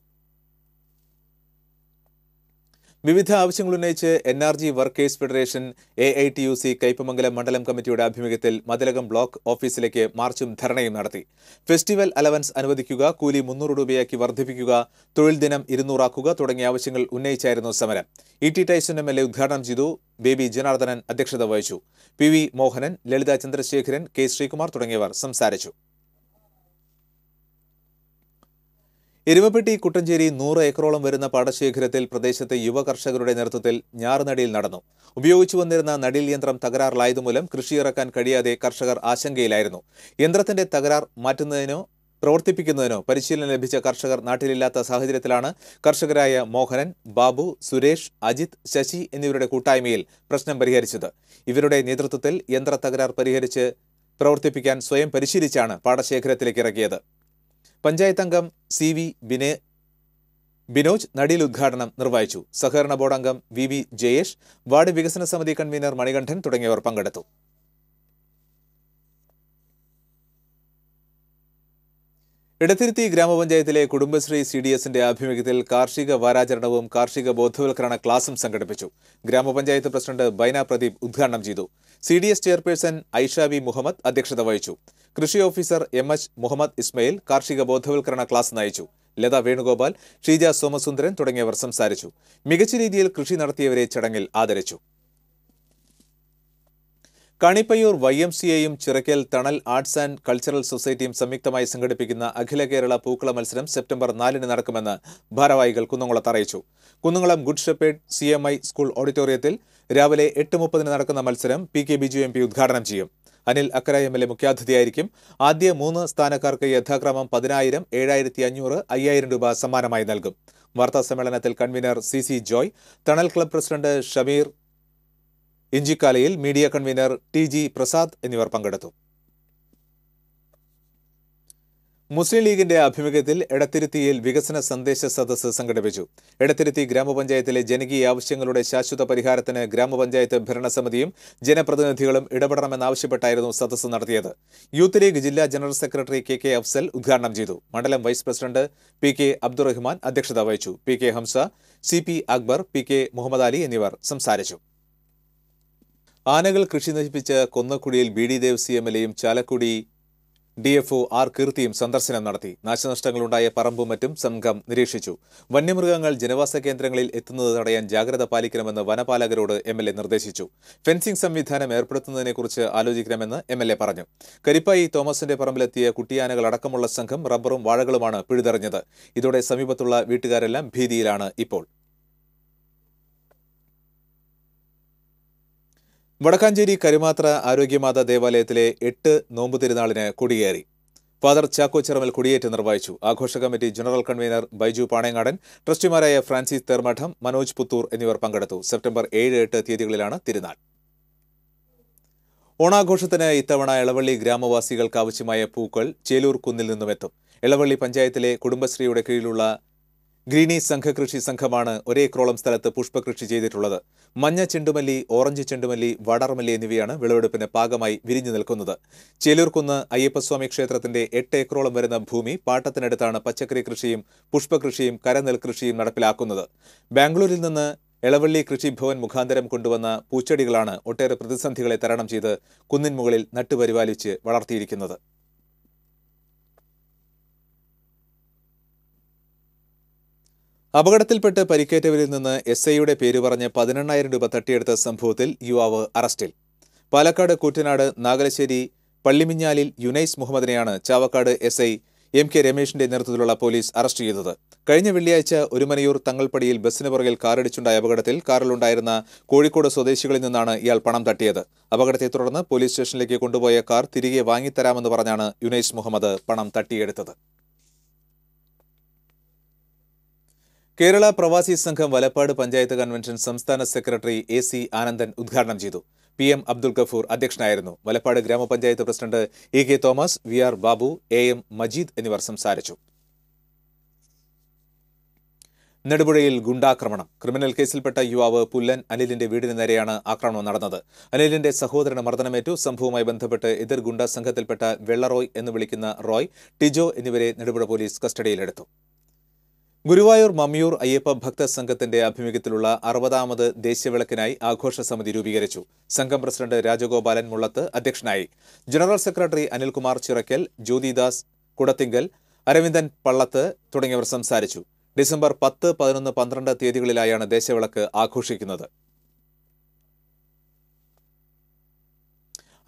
വിവിധ ഉന്നയിച്ച് N R G workers federation A I T U C Kaipamangalam മണ്ഡലം കമ്മിറ്റിയുടെ ആഭിമുഖ്യത്തിൽ മതിലകം ബ്ലോക്ക് ഓഫീസിലേക്ക് മാർച്ചും ധർണയും നടത്തി ഫെസ്റ്റിവൽ അലവൻസ് അനുവദിക്കുക കൂലി മുന്നൂറ് രൂപയാക്കി വർദ്ധിപ്പിക്കുക തൊഴിൽ ദിനം ഇരുന്നൂറാക്കുക തുടങ്ങിയ ആവശ്യങ്ങൾ ഉന്നയിച്ചായിരുന്നു സമരം E T Tyson M L A ഉദ്ഘാടനം ചെയ്തു ബേബി ജനാർദ്ദനൻ അധ്യക്ഷത വഹിച്ചു P V Mohanan Lalitha Chandrasekharan K Sreekumar തുടങ്ങിയവർ സംസാരിച്ചു എരുമപ്പെട്ടി കുട്ടഞ്ചേരി നൂറ് ഏക്കറോളം വരുന്ന പാടശേഖരത്തിൽ പ്രദേശത്തെ യുവ കർഷകരുടെ നേതൃത്വത്തിൽ ഞാറുനടിയിൽ നടന്നു ഉപയോഗിച്ചു വന്നിരുന്ന നടിയിൽ യന്ത്രം തകരാറിലായതുമൂലം കൃഷിയിറക്കാൻ കഴിയാതെ കർഷകർ ആശങ്കയിലായിരുന്നു യന്ത്രത്തിന്റെ തകരാർ മാറ്റുന്നതിനോ പ്രവർത്തിപ്പിക്കുന്നതിനോ പരിശീലനം ലഭിച്ച കർഷകർ നാട്ടിലില്ലാത്ത സാഹചര്യത്തിലാണ് കർഷകരായ മോഹനൻ ബാബു സുരേഷ് അജിത് ശശി എന്നിവരുടെ കൂട്ടായ്മയിൽ പ്രശ്നം പരിഹരിച്ചത് ഇവരുടെ നേതൃത്വത്തിൽ യന്ത്ര തകരാർ പരിഹരിച്ച് പ്രവർത്തിപ്പിക്കാൻ സ്വയം പരിശീലിച്ചാണ് പാടശേഖരത്തിലേക്ക് ഇറക്കിയത് പഞ്ചായത്ത് അംഗം സി വി ബിനേ ബിനോജ് നടിയിൽ ഉദ്ഘാടനം നിർവഹിച്ചു സഹകരണ ബോർഡ് അംഗം വി വി ജയേഷ് വാർഡ് വികസന സമിതി കൺവീനർ മണികണ്ഠൻ തുടങ്ങിയവർ പങ്കെടുത്തു ഇടത്തിരുത്തി ഗ്രാമപഞ്ചായത്തിലെ കുടുംബശ്രീ സി ഡി എസിന്റെ ആഭിമുഖ്യത്തിൽ കാർഷിക വാരാചരണവും കാർഷിക ബോധവൽക്കരണ ക്ലാസും സംഘടിപ്പിച്ചു ഗ്രാമപഞ്ചായത്ത് പ്രസിഡന്റ് ബൈന പ്രദീപ് ഉദ്ഘാടനം ചെയ്തു C D S chairperson Aishabi Muhammad അധ്യക്ഷത വഹിച്ചു കൃഷി officer M H Muhammad Ismail കാർഷിക ബോധവൽക്കരണ ക്ലാസ് നയിച്ചു ലത വേണുഗോപാൽ ഷീജ സോമസുന്ദരൻ തുടങ്ങിയവർ സംസാരിച്ചു മികച്ച രീതിയിൽ കൃഷി നടത്തിയവരെ ചടങ്ങിൽ ആദരിച്ചു കണിപ്പയ്യൂർ വൈ എം സി എയും ചിറക്കൽ തണൽ ആർട്സ് ആൻഡ് കൾച്ചറൽ സൊസൈറ്റിയും സംയുക്തമായി സംഘടിപ്പിക്കുന്ന അഖില കേരള പൂക്കള മത്സരം സെപ്റ്റംബർ നാലിന് നടക്കുമെന്ന് ഭാരവാഹികൾ കുന്നംകുളത്ത് അറിയിച്ചു Kunnamkulam good shepherd C M I school ഓഡിറ്റോറിയത്തിൽ രാവിലെ എട്ട് മുപ്പതിന് നടക്കുന്ന മത്സരം P K Biju M P ഉദ്ഘാടനം ചെയ്യും Anil Akkara M L A മുഖ്യാതിഥിയായിരിക്കും ആദ്യ മൂന്ന് സ്ഥാനക്കാർക്ക് യഥാക്രമം പതിനായിരം ഏഴായിരത്തി അഞ്ഞൂറ് അയ്യായിരം രൂപ സമ്മാനമായി നൽകും വാർത്താ സമ്മേളനത്തിൽ convener C C Joy Thanal club president Shameer ഇഞ്ചിക്കാലയിൽ media convener T G Prasad എന്നിവർ പങ്കെടുത്തു മുസ്ലിം ലീഗിന്റെ ആഭിമുഖ്യത്തിൽ എടത്തിരുത്തിയിൽ വികസന സന്ദേശ സദസ്സ് സംഘടിപ്പിച്ചു എടത്തിരുത്തി ഗ്രാമപഞ്ചായത്തിലെ ജനകീയ ആവശ്യങ്ങളുടെ ശാശ്വത പരിഹാരത്തിന് ഗ്രാമപഞ്ചായത്ത് ഭരണസമിതിയും ജനപ്രതിനിധികളും ഇടപെടണമെന്നാവശ്യപ്പെട്ടായിരുന്നു സദസ്സ് നടത്തിയത് യൂത്ത് ലീഗ് ജില്ലാ general secretary K K Afsal ഉദ്ഘാടനം ചെയ്തു മണ്ഡലം vice president P K Abdurahman അധ്യക്ഷത വഹിച്ചു P K Hamsa C P Akbar P K Muhammad Ali എന്നിവർ സംസാരിച്ചു ആനകൾ കൃഷി നശിപ്പിച്ച കൊന്നക്കുടിയിൽ B D Dev C M എൽഎയും Chalakudy D F O R കീർത്തിയും സന്ദർശനം നടത്തി നാശനഷ്ടങ്ങളുണ്ടായ പറമ്പും മറ്റും സംഘം നിരീക്ഷിച്ചു വന്യമൃഗങ്ങൾ ജനവാസ കേന്ദ്രങ്ങളിൽ എത്തുന്നത് തടയാൻ ജാഗ്രത പാലിക്കണമെന്ന് വനപാലകരോട് എം എൽ എ നിർദ്ദേശിച്ചു ഫെൻസിംഗ് സംവിധാനം ഏർപ്പെടുത്തുന്നതിനെക്കുറിച്ച് ആലോചിക്കണമെന്ന് എം എൽ എ പറഞ്ഞു കരിപ്പായി തോമസിന്റെ പറമ്പിലെത്തിയ കുട്ടിയാനകൾ അടക്കമുള്ള സംഘം റബ്ബറും വാഴകളുമാണ് പിഴുതെറിഞ്ഞത് ഇതോടെ സമീപത്തുള്ള വീട്ടുകാരെല്ലാം ഭീതിയിലാണ് ഇപ്പോൾ വടക്കാഞ്ചേരി കരിമാത്ര ആരോഗ്യമാത ദേവാലയത്തിലെ എട്ട് നോമ്പ് തിരുനാളിന് കുടിയേറി ഫാദർ ചാക്കോ ചിറമൽ കൊടിയേറ്റ് നിർവഹിച്ചു ആഘോഷ committee general convener Baiju Panengadan ട്രസ്റ്റിമാരായ ഫ്രാൻസിസ് തേർമഠം മനോജ് പുത്തൂർ എന്നിവർ പങ്കെടുത്തു സെപ്റ്റംബർ ഏഴ് എട്ട് തീയതികളിലാണ് തിരുനാൾ ഓണാഘോഷത്തിന് ഇത്തവണ ഇളവള്ളി ഗ്രാമവാസികൾക്ക് ആവശ്യമായ പൂക്കൾ ചേലൂർ കുന്നിൽ എത്തും ഇളവള്ളി പഞ്ചായത്തിലെ കുടുംബശ്രീയുടെ കീഴിലുള്ള ഗ്രീനീസ് സംഘകൃഷി സംഘമാണ് ക്രോളം സ്ഥലത്ത് പുഷ്പകൃഷി ചെയ്തിട്ടുള്ളത് മഞ്ഞ ചെണ്ടുമല്ലി ഓറഞ്ച് ചെണ്ടുമല്ലി വടർമല്ലി എന്നിവയാണ് വിളവെടുപ്പിന് പാകമായി വിരിഞ്ഞു നിൽക്കുന്നത് ചേലൂർക്കുന്ന് അയ്യപ്പസ്വാമി ക്ഷേത്രത്തിന്റെ എട്ട് ഏക്കറോളം വരുന്ന ഭൂമി പാട്ടത്തിനടുത്താണ് പച്ചക്കറി കൃഷിയും പുഷ്പകൃഷിയും കരനെൽകൃഷിയും നടപ്പിലാക്കുന്നത് ബാംഗ്ലൂരിൽ നിന്ന് എളവള്ളി കൃഷിഭവൻ മുഖാന്തരം കൊണ്ടുവന്ന പൂച്ചെടികളാണ് ഒട്ടേറെ പ്രതിസന്ധികളെ തരണം ചെയ്ത് കുന്നിൻ മുകളിൽ നട്ടുപരിപാലിച്ച് വളർത്തിയിരിക്കുന്നത് അപകടത്തിൽപ്പെട്ട് പരിക്കേറ്റവരിൽ നിന്ന് എസ് ഐയുടെ പേര് പറഞ്ഞ് പതിനെണ്ണായിരം രൂപ തട്ടിയെടുത്ത സംഭവത്തിൽ യുവാവ് അറസ്റ്റിൽ പാലക്കാട് കൂറ്റനാട് നാഗലശ്ശേരി പള്ളിമിഞ്ഞാലിൽ യുനൈസ് മുഹമ്മദിനെയാണ് Chavakkad S I M K രമേഷിന്റെ നേതൃത്വത്തിലുള്ള പോലീസ് അറസ്റ്റ് ചെയ്തത് കഴിഞ്ഞ വെള്ളിയാഴ്ച ഒരുമനയൂർ തങ്ങൾപ്പടിയിൽ ബസ്സിന് പുറകിൽ കാറിടിച്ചുണ്ടായ അപകടത്തിൽ കാറിലുണ്ടായിരുന്ന കോഴിക്കോട് സ്വദേശികളിൽ നിന്നാണ് ഇയാൾ പണം തട്ടിയത് അപകടത്തെ തുടർന്ന് പോലീസ് സ്റ്റേഷനിലേക്ക് കൊണ്ടുപോയ കാർ തിരികെ വാങ്ങിത്തരാമെന്ന് പറഞ്ഞാണ് യുനൈസ് മുഹമ്മദ് പണം തട്ടിയെടുത്തത് കേരള പ്രവാസി സംഘം വലപ്പാട് പഞ്ചായത്ത് കൺവെൻഷൻ സംസ്ഥാന സെക്രട്ടറി എ സി ആനന്ദൻ ഉദ്ഘാടനം ചെയ്തു പി എം അബ്ദുൽ ഗഫൂർ അധ്യക്ഷനായിരുന്നു വലപ്പാട് ഗ്രാമപഞ്ചായത്ത് president A K Thomas V R Babu A M Majeed എന്നിവർ സംസാരിച്ചു നെടുപുഴയിൽ ഗുണ്ടാക്രമണം ക്രിമിനൽ കേസിൽപ്പെട്ട യുവാവ് പുല്ലൻ അനിലിന്റെ വീടിന് നേരെയാണ് ആക്രമണം നടന്നത് അനിലിന്റെ സഹോദരന് മർദ്ദനമേറ്റു സംഭവവുമായി ബന്ധപ്പെട്ട് എതിർ ഗുണ്ടാ സംഘത്തിൽപ്പെട്ട വെള്ളറോയ് എന്ന് വിളിക്കുന്ന റോയ് ടിജോ എന്നിവരെ നെടുപുഴ പോലീസ് കസ്റ്റഡിയിലെടുത്തു ഗുരുവായൂർ മമ്മിയൂർ അയ്യപ്പ ഭക്ത സംഘത്തിന്റെ ആഭിമുഖ്യത്തിലുള്ള അറുപതാമത് ദേശീയവിളക്കിനായി ആഘോഷ സമിതി രൂപീകരിച്ചു സംഘം പ്രസിഡന്റ് രാജഗോപാലൻ മുള്ളത്ത് അധ്യക്ഷനായി ജനറൽ സെക്രട്ടറി അനിൽകുമാർ ചിറക്കൽ ജ്യോതിദാസ് കുടത്തിങ്കൽ അരവിന്ദൻ പള്ളത്ത് തുടങ്ങിയവർ സംസാരിച്ചു ഡിസംബർ പത്ത് പതിനൊന്ന് പന്ത്രണ്ട് തീയതികളിലായാണ് ദേശവിളക്ക് ആഘോഷിക്കുന്നത്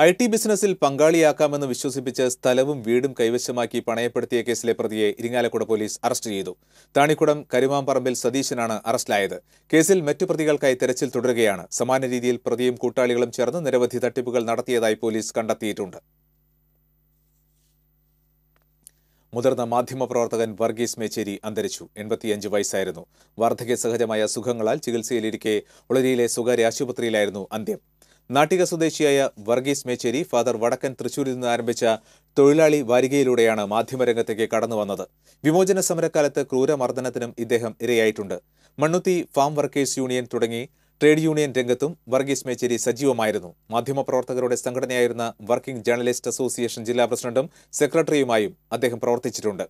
ഐ ടി ബിസിനസ്സിൽ പങ്കാളിയാക്കാമെന്ന് വിശ്വസിപ്പിച്ച് സ്ഥലവും വീടും കൈവശമാക്കി പണയപ്പെടുത്തിയ കേസിലെ പ്രതിയെ ഇരിങ്ങാലക്കുട പോലീസ് അറസ്റ്റ് ചെയ്തു താണിക്കുടം കരുമാമ്പറമ്പിൽ സതീശനാണ് അറസ്റ്റിലായത് കേസിൽ മറ്റു പ്രതികൾക്കായി തെരച്ചിൽ തുടരുകയാണ് സമാന രീതിയിൽ പ്രതിയും കൂട്ടാളികളും ചേർന്ന് നിരവധി തട്ടിപ്പുകൾ നടത്തിയതായി പോലീസ് കണ്ടെത്തിയിട്ടുണ്ട് മുതിർന്ന മാധ്യമപ്രവർത്തകൻ വർഗീസ് മേച്ചേരി അന്തരിച്ചു എൺപത്തിയഞ്ച് വയസ്സായിരുന്നു വാർദ്ധക്യ സഹജമായ അസുഖങ്ങളാൽ ചികിത്സയിലിരിക്കെ ഒളരിയിലെ സ്വകാര്യ ആശുപത്രിയിലായിരുന്നു അന്ത്യം നാട്ടിക സ്വദേശിയായ വർഗീസ് മേച്ചേരി ഫാദർ വടക്കൻ തൃശൂരിൽ നിന്ന് ആരംഭിച്ച തൊഴിലാളി വാരികയിലൂടെയാണ് മാധ്യമരംഗത്തേക്ക് കടന്നു വന്നത് വിമോചന സമരക്കാലത്ത് ക്രൂരമർദ്ദനത്തിനും ഇദ്ദേഹം ഇരയായിട്ടുണ്ട് മണ്ണുത്തി ഫാം വർക്കേഴ്സ് യൂണിയൻ തുടങ്ങി ട്രേഡ് യൂണിയൻ രംഗത്തും വർഗീസ് മേച്ചേരി സജീവമായിരുന്നു മാധ്യമപ്രവർത്തകരുടെ സംഘടനയായിരുന്ന വർക്കിംഗ് ജേർണലിസ്റ്റ് അസോസിയേഷൻ ജില്ലാ പ്രസിഡന്റും സെക്രട്ടറിയുമായും അദ്ദേഹം പ്രവർത്തിച്ചിട്ടുണ്ട്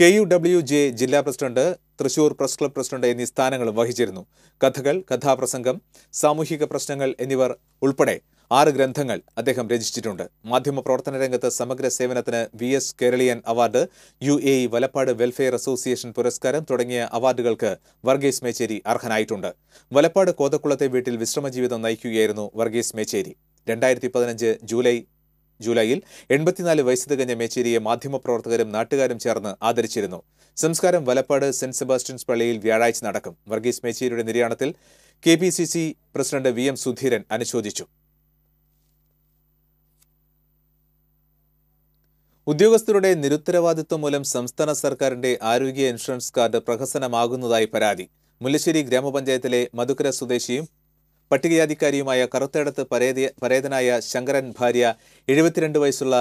കെ യു ഡബ്ല്യു ജെ ജില്ലാ president Thrissur press club president എന്നീ സ്ഥാനങ്ങളും വഹിച്ചിരുന്നു കഥകൾ കഥാപ്രസംഗം സാമൂഹിക പ്രശ്നങ്ങൾ എന്നിവർ ഉൾപ്പെടെ ആറ് ഗ്രന്ഥങ്ങൾ അദ്ദേഹം രചിച്ചിട്ടുണ്ട് പ്രവർത്തന രംഗത്ത് സമഗ്ര സേവനത്തിന് V S Keraleeyan award U A E Valappad welfare association പുരസ്കാരം തുടങ്ങിയ അവാർഡുകൾക്ക് വർഗീസ് മേച്ചേരി അർഹനായിട്ടുണ്ട് വലപ്പാട് കോതക്കുളത്തെ വീട്ടിൽ വിശ്രമജീവിതം നയിക്കുകയായിരുന്നു വർഗീസ് മേച്ചേരി രണ്ടായിരത്തി പതിനഞ്ച് ജൂലൈ ജൂലൈയിൽ എൺപത്തിനാല് വയസ്സ് തികഞ്ഞ മേച്ചേരിയെ മാധ്യമപ്രവർത്തകരും നാട്ടുകാരും ചേർന്ന് ആദരിച്ചിരുന്നു സംസ്കാരം വലപ്പാട് സെന്റ് സെബാസ്റ്റ്യൻസ് പള്ളിയിൽ വ്യാഴാഴ്ച നടക്കും വർഗീസ് മേച്ചേരിയുടെ നിര്യാണത്തിൽ K P C C president V M Sudheeran അനുശോചിച്ചു ഉദ്യോഗസ്ഥരുടെ നിരുത്തരവാദിത്വം മൂലം സംസ്ഥാന സർക്കാരിന്റെ ആരോഗ്യ ഇൻഷുറൻസ് കാർഡ് പ്രഹസനമാകുന്നതായി പരാതി മുല്ലശ്ശേരി ഗ്രാമപഞ്ചായത്തിലെ മധുക്കര സ്വദേശിയും പട്ടികജാതിക്കാരിയുമായ കറുത്തേടത്ത് പരേതി പരേതനായ ശങ്കരൻ ഭാര്യ എഴുപത്തിരണ്ട് വയസ്സുള്ള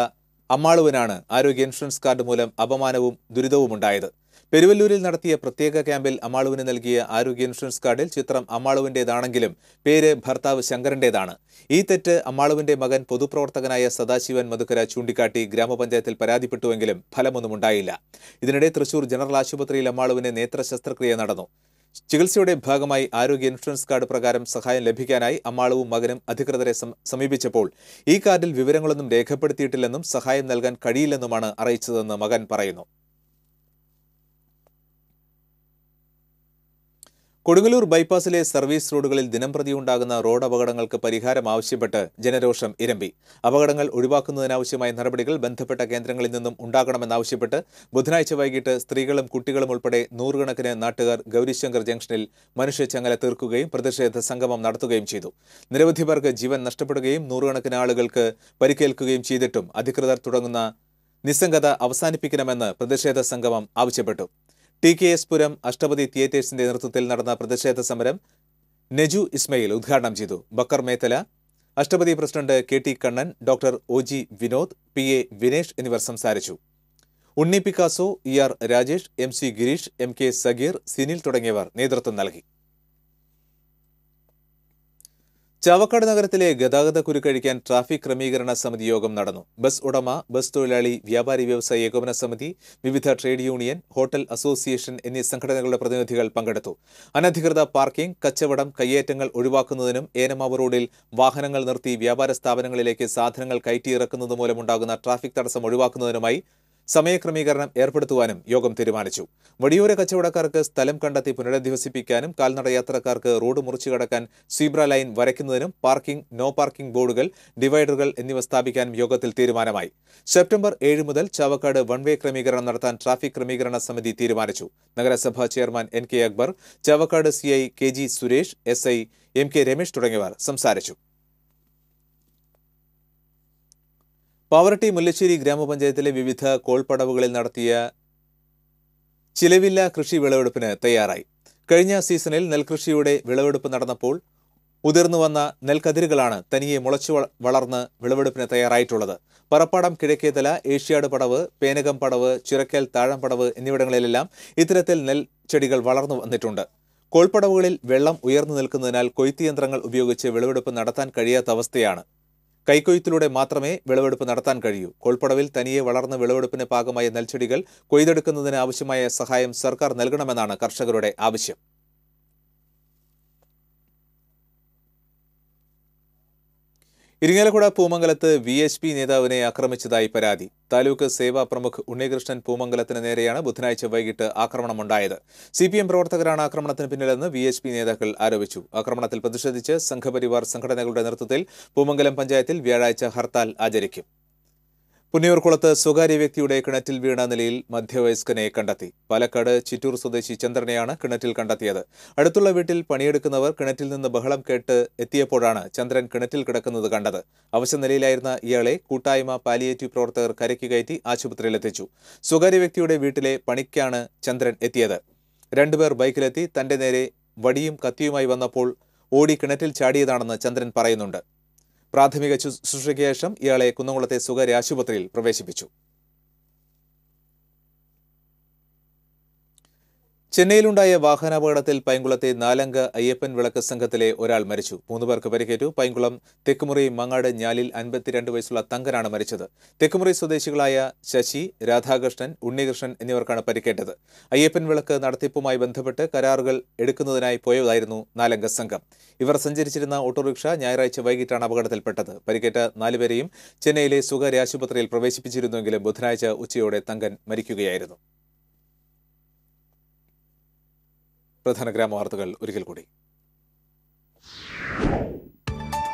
അമ്മാളുവിനാണ് ആരോഗ്യ ഇൻഷുറൻസ് കാർഡ് മൂലം അപമാനവും ദുരിതവും ഉണ്ടായത് പെരുവല്ലൂരിൽ നടത്തിയ പ്രത്യേക ക്യാമ്പിൽ അമ്മാളുവിന് നൽകിയ ആരോഗ്യ ഇൻഷുറൻസ് കാർഡിൽ ചിത്രം അമ്മാളുവിൻ്റെതാണെങ്കിലും പേര് ഭർത്താവ് ശങ്കരൻ്റേതാണ് ഈ തെറ്റ് അമ്മാളുവിൻ്റെ മകൻ പൊതുപ്രവർത്തകനായ സദാശിവൻ മധുക്കര ചൂണ്ടിക്കാട്ടി ഗ്രാമപഞ്ചായത്തിൽ പരാതിപ്പെട്ടുവെങ്കിലും ഫലമൊന്നുമുണ്ടായില്ല ഇതിനിടെ തൃശൂർ ജനറൽ ആശുപത്രിയിൽ അമ്മാളുവിന് നേത്ര ശസ്ത്രക്രിയ നടന്നു ചികിത്സയുടെ ഭാഗമായി ആരോഗ്യ ഇൻഷുറൻസ് കാർഡ് പ്രകാരം സഹായം ലഭിക്കാനായി അമ്മാളവും മകനും അധികൃതരെ സമീപിച്ചപ്പോൾ ഈ കാർഡിൽ വിവരങ്ങളൊന്നും രേഖപ്പെടുത്തിയിട്ടില്ലെന്നും സഹായം നൽകാൻ കഴിയില്ലെന്നുമാണ് അറിയിച്ചതെന്ന് മകൻ പറയുന്നു കൊടുങ്ങല്ലൂർ ബൈപ്പാസിലെ സർവീസ് റോഡുകളിൽ ദിനംപ്രതി ഉണ്ടാകുന്ന റോഡ് അപകടങ്ങൾക്ക് പരിഹാരം ആവശ്യപ്പെട്ട് ജനരോഷം ഇരമ്പി അപകടങ്ങൾ ഒഴിവാക്കുന്നതിനാവശ്യമായ നടപടികൾ ബന്ധപ്പെട്ട കേന്ദ്രങ്ങളിൽ നിന്നും ഉണ്ടാകണമെന്നാവശ്യപ്പെട്ട് ബുധനാഴ്ച വൈകിട്ട് സ്ത്രീകളും കുട്ടികളും ഉൾപ്പെടെ നൂറുകണക്കിന് നാട്ടുകാർ ഗൗരിശങ്കർ ജംഗ്ഷനിൽ മനുഷ്യച്ചങ്ങല തീർക്കുകയും പ്രതിഷേധ സംഗമം നടത്തുകയും ചെയ്തു നിരവധി പേർക്ക് ജീവൻ നഷ്ടപ്പെടുകയും നൂറുകണക്കിന് ആളുകൾക്ക് പരിക്കേൽക്കുകയും ചെയ്തിട്ടും അധികൃതർ തുടങ്ങുന്ന നിസ്സംഗത അവസാനിപ്പിക്കണമെന്ന് പ്രതിഷേധ സംഗമം ആവശ്യപ്പെട്ടു T K S Puram Ashtapathi തിയേറ്റേഴ്സിന്റെ നേതൃത്വത്തിൽ നടന്ന പ്രതിഷേധ സമരം നെജു ഇസ്മയിൽ ഉദ്ഘാടനം ചെയ്തു Bakker Methala Ashtapathi president K T Kannan doctor O G Vinod P A Vinesh എന്നിവർ സംസാരിച്ചു Unni Picasso E R Rajesh M C Gireesh M K Sageer Sinil തുടങ്ങിയവർ നേതൃത്വം നൽകി ചവക്കാട് നഗരത്തിലെ ഗതാഗത കുരുക്കഴിക്കാൻ ട്രാഫിക് ക്രമീകരണ സമിതി യോഗം നടന്നു ബസ് ഉടമ ബസ് തൊഴിലാളി വ്യാപാരി വ്യവസായ ഏകോപന സമിതി വിവിധ ട്രേഡ് യൂണിയൻ ഹോട്ടൽ അസോസിയേഷൻ എന്നീ സംഘടനകളുടെ പ്രതിനിധികൾ പങ്കെടുത്തു അനധികൃത പാർക്കിംഗ് കച്ചവടം കയ്യേറ്റങ്ങൾ ഒഴിവാക്കുന്നതിനും ഏനമാവ് റോഡിൽ വാഹനങ്ങൾ നിർത്തി വ്യാപാര സ്ഥാപനങ്ങളിലേക്ക് സാധനങ്ങൾ കയറ്റിയിറക്കുന്നതുമൂലമുണ്ടാകുന്ന ട്രാഫിക് തടസ്സം ഒഴിവാക്കുന്നതിനുമായി സമയക്രമീകരണം ഏർപ്പെടുത്തുവാനും യോഗം തീരുമാനിച്ചു വഴിയോര കച്ചവടക്കാർക്ക് സ്ഥലം കണ്ടെത്തി പുനരധിവസിപ്പിക്കാനും കാൽനട യാത്രക്കാർക്ക് റോഡ് മുറിച്ചു കടക്കാൻ സീബ്ര ലൈൻ വരയ്ക്കുന്നതിനും പാർക്കിംഗ് നോ പാർക്കിംഗ് ബോർഡുകൾ ഡിവൈഡറുകൾ എന്നിവ സ്ഥാപിക്കാനും യോഗത്തിൽ തീരുമാനമായി സെപ്റ്റംബർ ഏഴ് മുതൽ ചാവക്കാട് വൺ വേ ക്രമീകരണം നടത്താൻ ട്രാഫിക് ക്രമീകരണ സമിതി തീരുമാനിച്ചു നഗരസഭാ chairman N K Akbar Chavakkad CI K G Suresh S I M K Ramesh തുടങ്ങിയവർ സംസാരിച്ചു പാവറട്ടി മുല്ലശ്ശേരി ഗ്രാമപഞ്ചായത്തിലെ വിവിധ കോൾപ്പടവുകളിൽ നടത്തിയ ചിലവില്ല കൃഷി വിളവെടുപ്പിന് തയ്യാറായി കഴിഞ്ഞ സീസണിൽ നെൽകൃഷിയുടെ വിളവെടുപ്പ് നടന്നപ്പോൾ ഉതിർന്നു വന്ന നെൽക്കതിരുകളാണ് തനിയെ മുളച്ചു വളർന്ന് വിളവെടുപ്പിന് തയ്യാറായിട്ടുള്ളത് പറപ്പാടം കിഴക്കേതല ഏഷ്യാട് പടവ് പേനകം പടവ് ചുരക്കൽ താഴം പടവ് എന്നിവിടങ്ങളിലെല്ലാം ഇത്തരത്തിൽ നെൽ ചെടികൾ വളർന്നു വന്നിട്ടുണ്ട് കോൾപ്പടവുകളിൽ വെള്ളം ഉയർന്നു നിൽക്കുന്നതിനാൽ കൊയ്ത്ത് യന്ത്രങ്ങൾ ഉപയോഗിച്ച് വിളവെടുപ്പ് നടത്താൻ കഴിയാത്ത അവസ്ഥയാണ് കൈക്കൊയ്ത്തിലൂടെ മാത്രമേ വിളവെടുപ്പ് നടത്താൻ കഴിയൂ കോൾപ്പടവിൽ തനിയെ വളർന്ന വിളവെടുപ്പിന് പാകമായ നെൽച്ചെടികൾ കൊയ്തെടുക്കുന്നതിന് ആവശ്യമായ സഹായം സർക്കാർ നൽകണമെന്നാണ് കർഷകരുടെ ആവശ്യം ഇരിങ്ങാലക്കുട പൂമംഗലത്ത് വി എച്ച് പി നേതാവിനെ ആക്രമിച്ചതായി പരാതി താലൂക്ക് സേവാ പ്രമുഖ് ഉണ്ണികൃഷ്ണൻ പൂമംഗലത്തിന് നേരെയാണ് ബുധനാഴ്ച വൈകിട്ട് ആക്രമണമുണ്ടായത് സി പി എം പ്രവർത്തകരാണ് ആക്രമണത്തിന് പിന്നിലെന്ന് വി എച്ച് പി നേതാക്കൾ ആരോപിച്ചു ആക്രമണത്തിൽ പ്രതിഷേധിച്ച് സംഘപരിവാർ സംഘടനകളുടെ നേതൃത്വത്തിൽ പൂമംഗലം പഞ്ചായത്തിൽ വ്യാഴാഴ്ച ഹർത്താൽ ആചരിക്കും പുന്നിയൂർക്കുളത്ത് സ്വകാര്യ വ്യക്തിയുടെ കിണറ്റിൽ വീണ നിലയിൽ മധ്യവയസ്കനെ കണ്ടെത്തി പാലക്കാട് ചിറ്റൂർ സ്വദേശി ചന്ദ്രനെയാണ് കിണറ്റിൽ കണ്ടെത്തിയത് അടുത്തുള്ള വീട്ടിൽ പണിയെടുക്കുന്നവർ കിണറ്റിൽ നിന്ന് ബഹളം കേട്ട് എത്തിയപ്പോഴാണ് ചന്ദ്രൻ കിണറ്റിൽ കിടക്കുന്നത് കണ്ടത് അവശ്യ നിലയിലായിരുന്ന ഇയാളെ കൂട്ടായ്മ പാലിയേറ്റീവ് പ്രവർത്തകർ കരയ്ക്ക് കയറ്റി ആശുപത്രിയിലെത്തിച്ചു സ്വകാര്യ വ്യക്തിയുടെ വീട്ടിലെ പണിക്കാണ് ചന്ദ്രൻ എത്തിയത് രണ്ടുപേർ ബൈക്കിലെത്തി തന്റെ നേരെ വടിയും കത്തിയുമായി വന്നപ്പോൾ ഓടി കിണറ്റിൽ ചാടിയതാണെന്ന് ചന്ദ്രൻ പറയുന്നുണ്ട് പ്രാഥമിക ശുശ്രൂഷയ്ക്ക് ശേഷം ഇയാളെ കുന്നംകുളത്തെ സ്വകാര്യ ആശുപത്രിയിൽ പ്രവേശിപ്പിച്ചു ചെന്നൈയിലുണ്ടായ വാഹനാപകടത്തിൽ പൈങ്കുളത്തെ നാലംഗ അയ്യപ്പൻ വിളക്ക് സംഘത്തിലെ ഒരാൾ മരിച്ചു മൂന്ന് പേർക്ക് പരിക്കേറ്റു പൈങ്കുളം തെക്കുമുറി മങ്ങാട് ഞാലിൽ അൻപത്തിരണ്ട് വയസ്സുള്ള തങ്കനാണ് മരിച്ചത് തെക്കുമുറി സ്വദേശികളായ ശശി രാധാകൃഷ്ണൻ ഉണ്ണികൃഷ്ണൻ എന്നിവർക്കാണ് പരിക്കേറ്റത് അയ്യപ്പൻ വിളക്ക് നടത്തിപ്പുമായി ബന്ധപ്പെട്ട് കരാറുകൾ എടുക്കുന്നതിനായി പോയതായിരുന്നു നാലംഗ സംഘം ഇവർ സഞ്ചരിച്ചിരുന്ന ഓട്ടോറിക്ഷ ഞായറാഴ്ച വൈകിട്ടാണ് അപകടത്തിൽപ്പെട്ടത് പരിക്കേറ്റ നാലുപേരെയും ചെന്നൈയിലെ സ്വകാര്യ ആശുപത്രിയിൽ പ്രവേശിപ്പിച്ചിരുന്നുവെങ്കിലും ബുധനാഴ്ച ഉച്ചയോടെ തങ്കൻ മരിക്കുകയായിരുന്നു പ്രധാന ഗ്രാമവാർത്തകൾ ഒരിക്കൽ കൂടി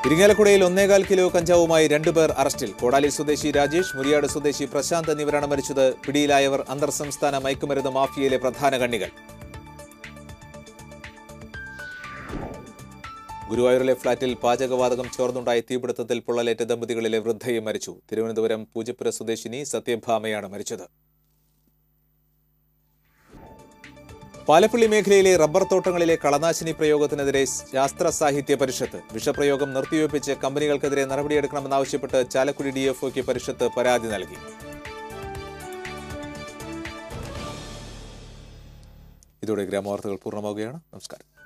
ഇരിങ്ങാലക്കുടയിൽ ഒന്നേകാൽ കിലോ കഞ്ചാവുമായി രണ്ടുപേർ അറസ്റ്റിൽ കോടാലി സ്വദേശി രാജേഷ് മുരിയാട് സ്വദേശി പ്രശാന്ത് എന്നിവരാണ് മരിച്ചത് പിടിയിലായവർ അന്തർ സംസ്ഥാന മയക്കുമരുന്ന് മാഫിയയിലെ പ്രധാന കണ്ണികൾ ഗുരുവായൂരിലെ ഫ്ളാറ്റിൽ പാചകവാതകം ചോർന്നുണ്ടായ തീപിടുത്തത്തിൽ പൊള്ളലേറ്റ ദമ്പതികളിലെ വൃദ്ധയും മരിച്ചു തിരുവനന്തപുരം പൂജപ്പുര സ്വദേശിനി സത്യഭാമയാണ് മരിച്ചത് പാലപ്പള്ളി മേഖലയിലെ റബ്ബർ തോട്ടങ്ങളിലെ കളനാശിനി പ്രയോഗത്തിനെതിരെ ശാസ്ത്ര സാഹിത്യ പരിഷത്ത് വിഷപ്രയോഗം നിർത്തിവെപ്പിച്ച് കമ്പനികൾക്കെതിരെ നടപടിയെടുക്കണമെന്നാവശ്യപ്പെട്ട് ചാലക്കുടി ഒക്കെ പരിഷത്ത് പരാതി നൽകി ഇതോടെ ഗ്രാമവാർത്തകൾ പൂർണ്ണമാവുകയാണ് നമസ്കാരം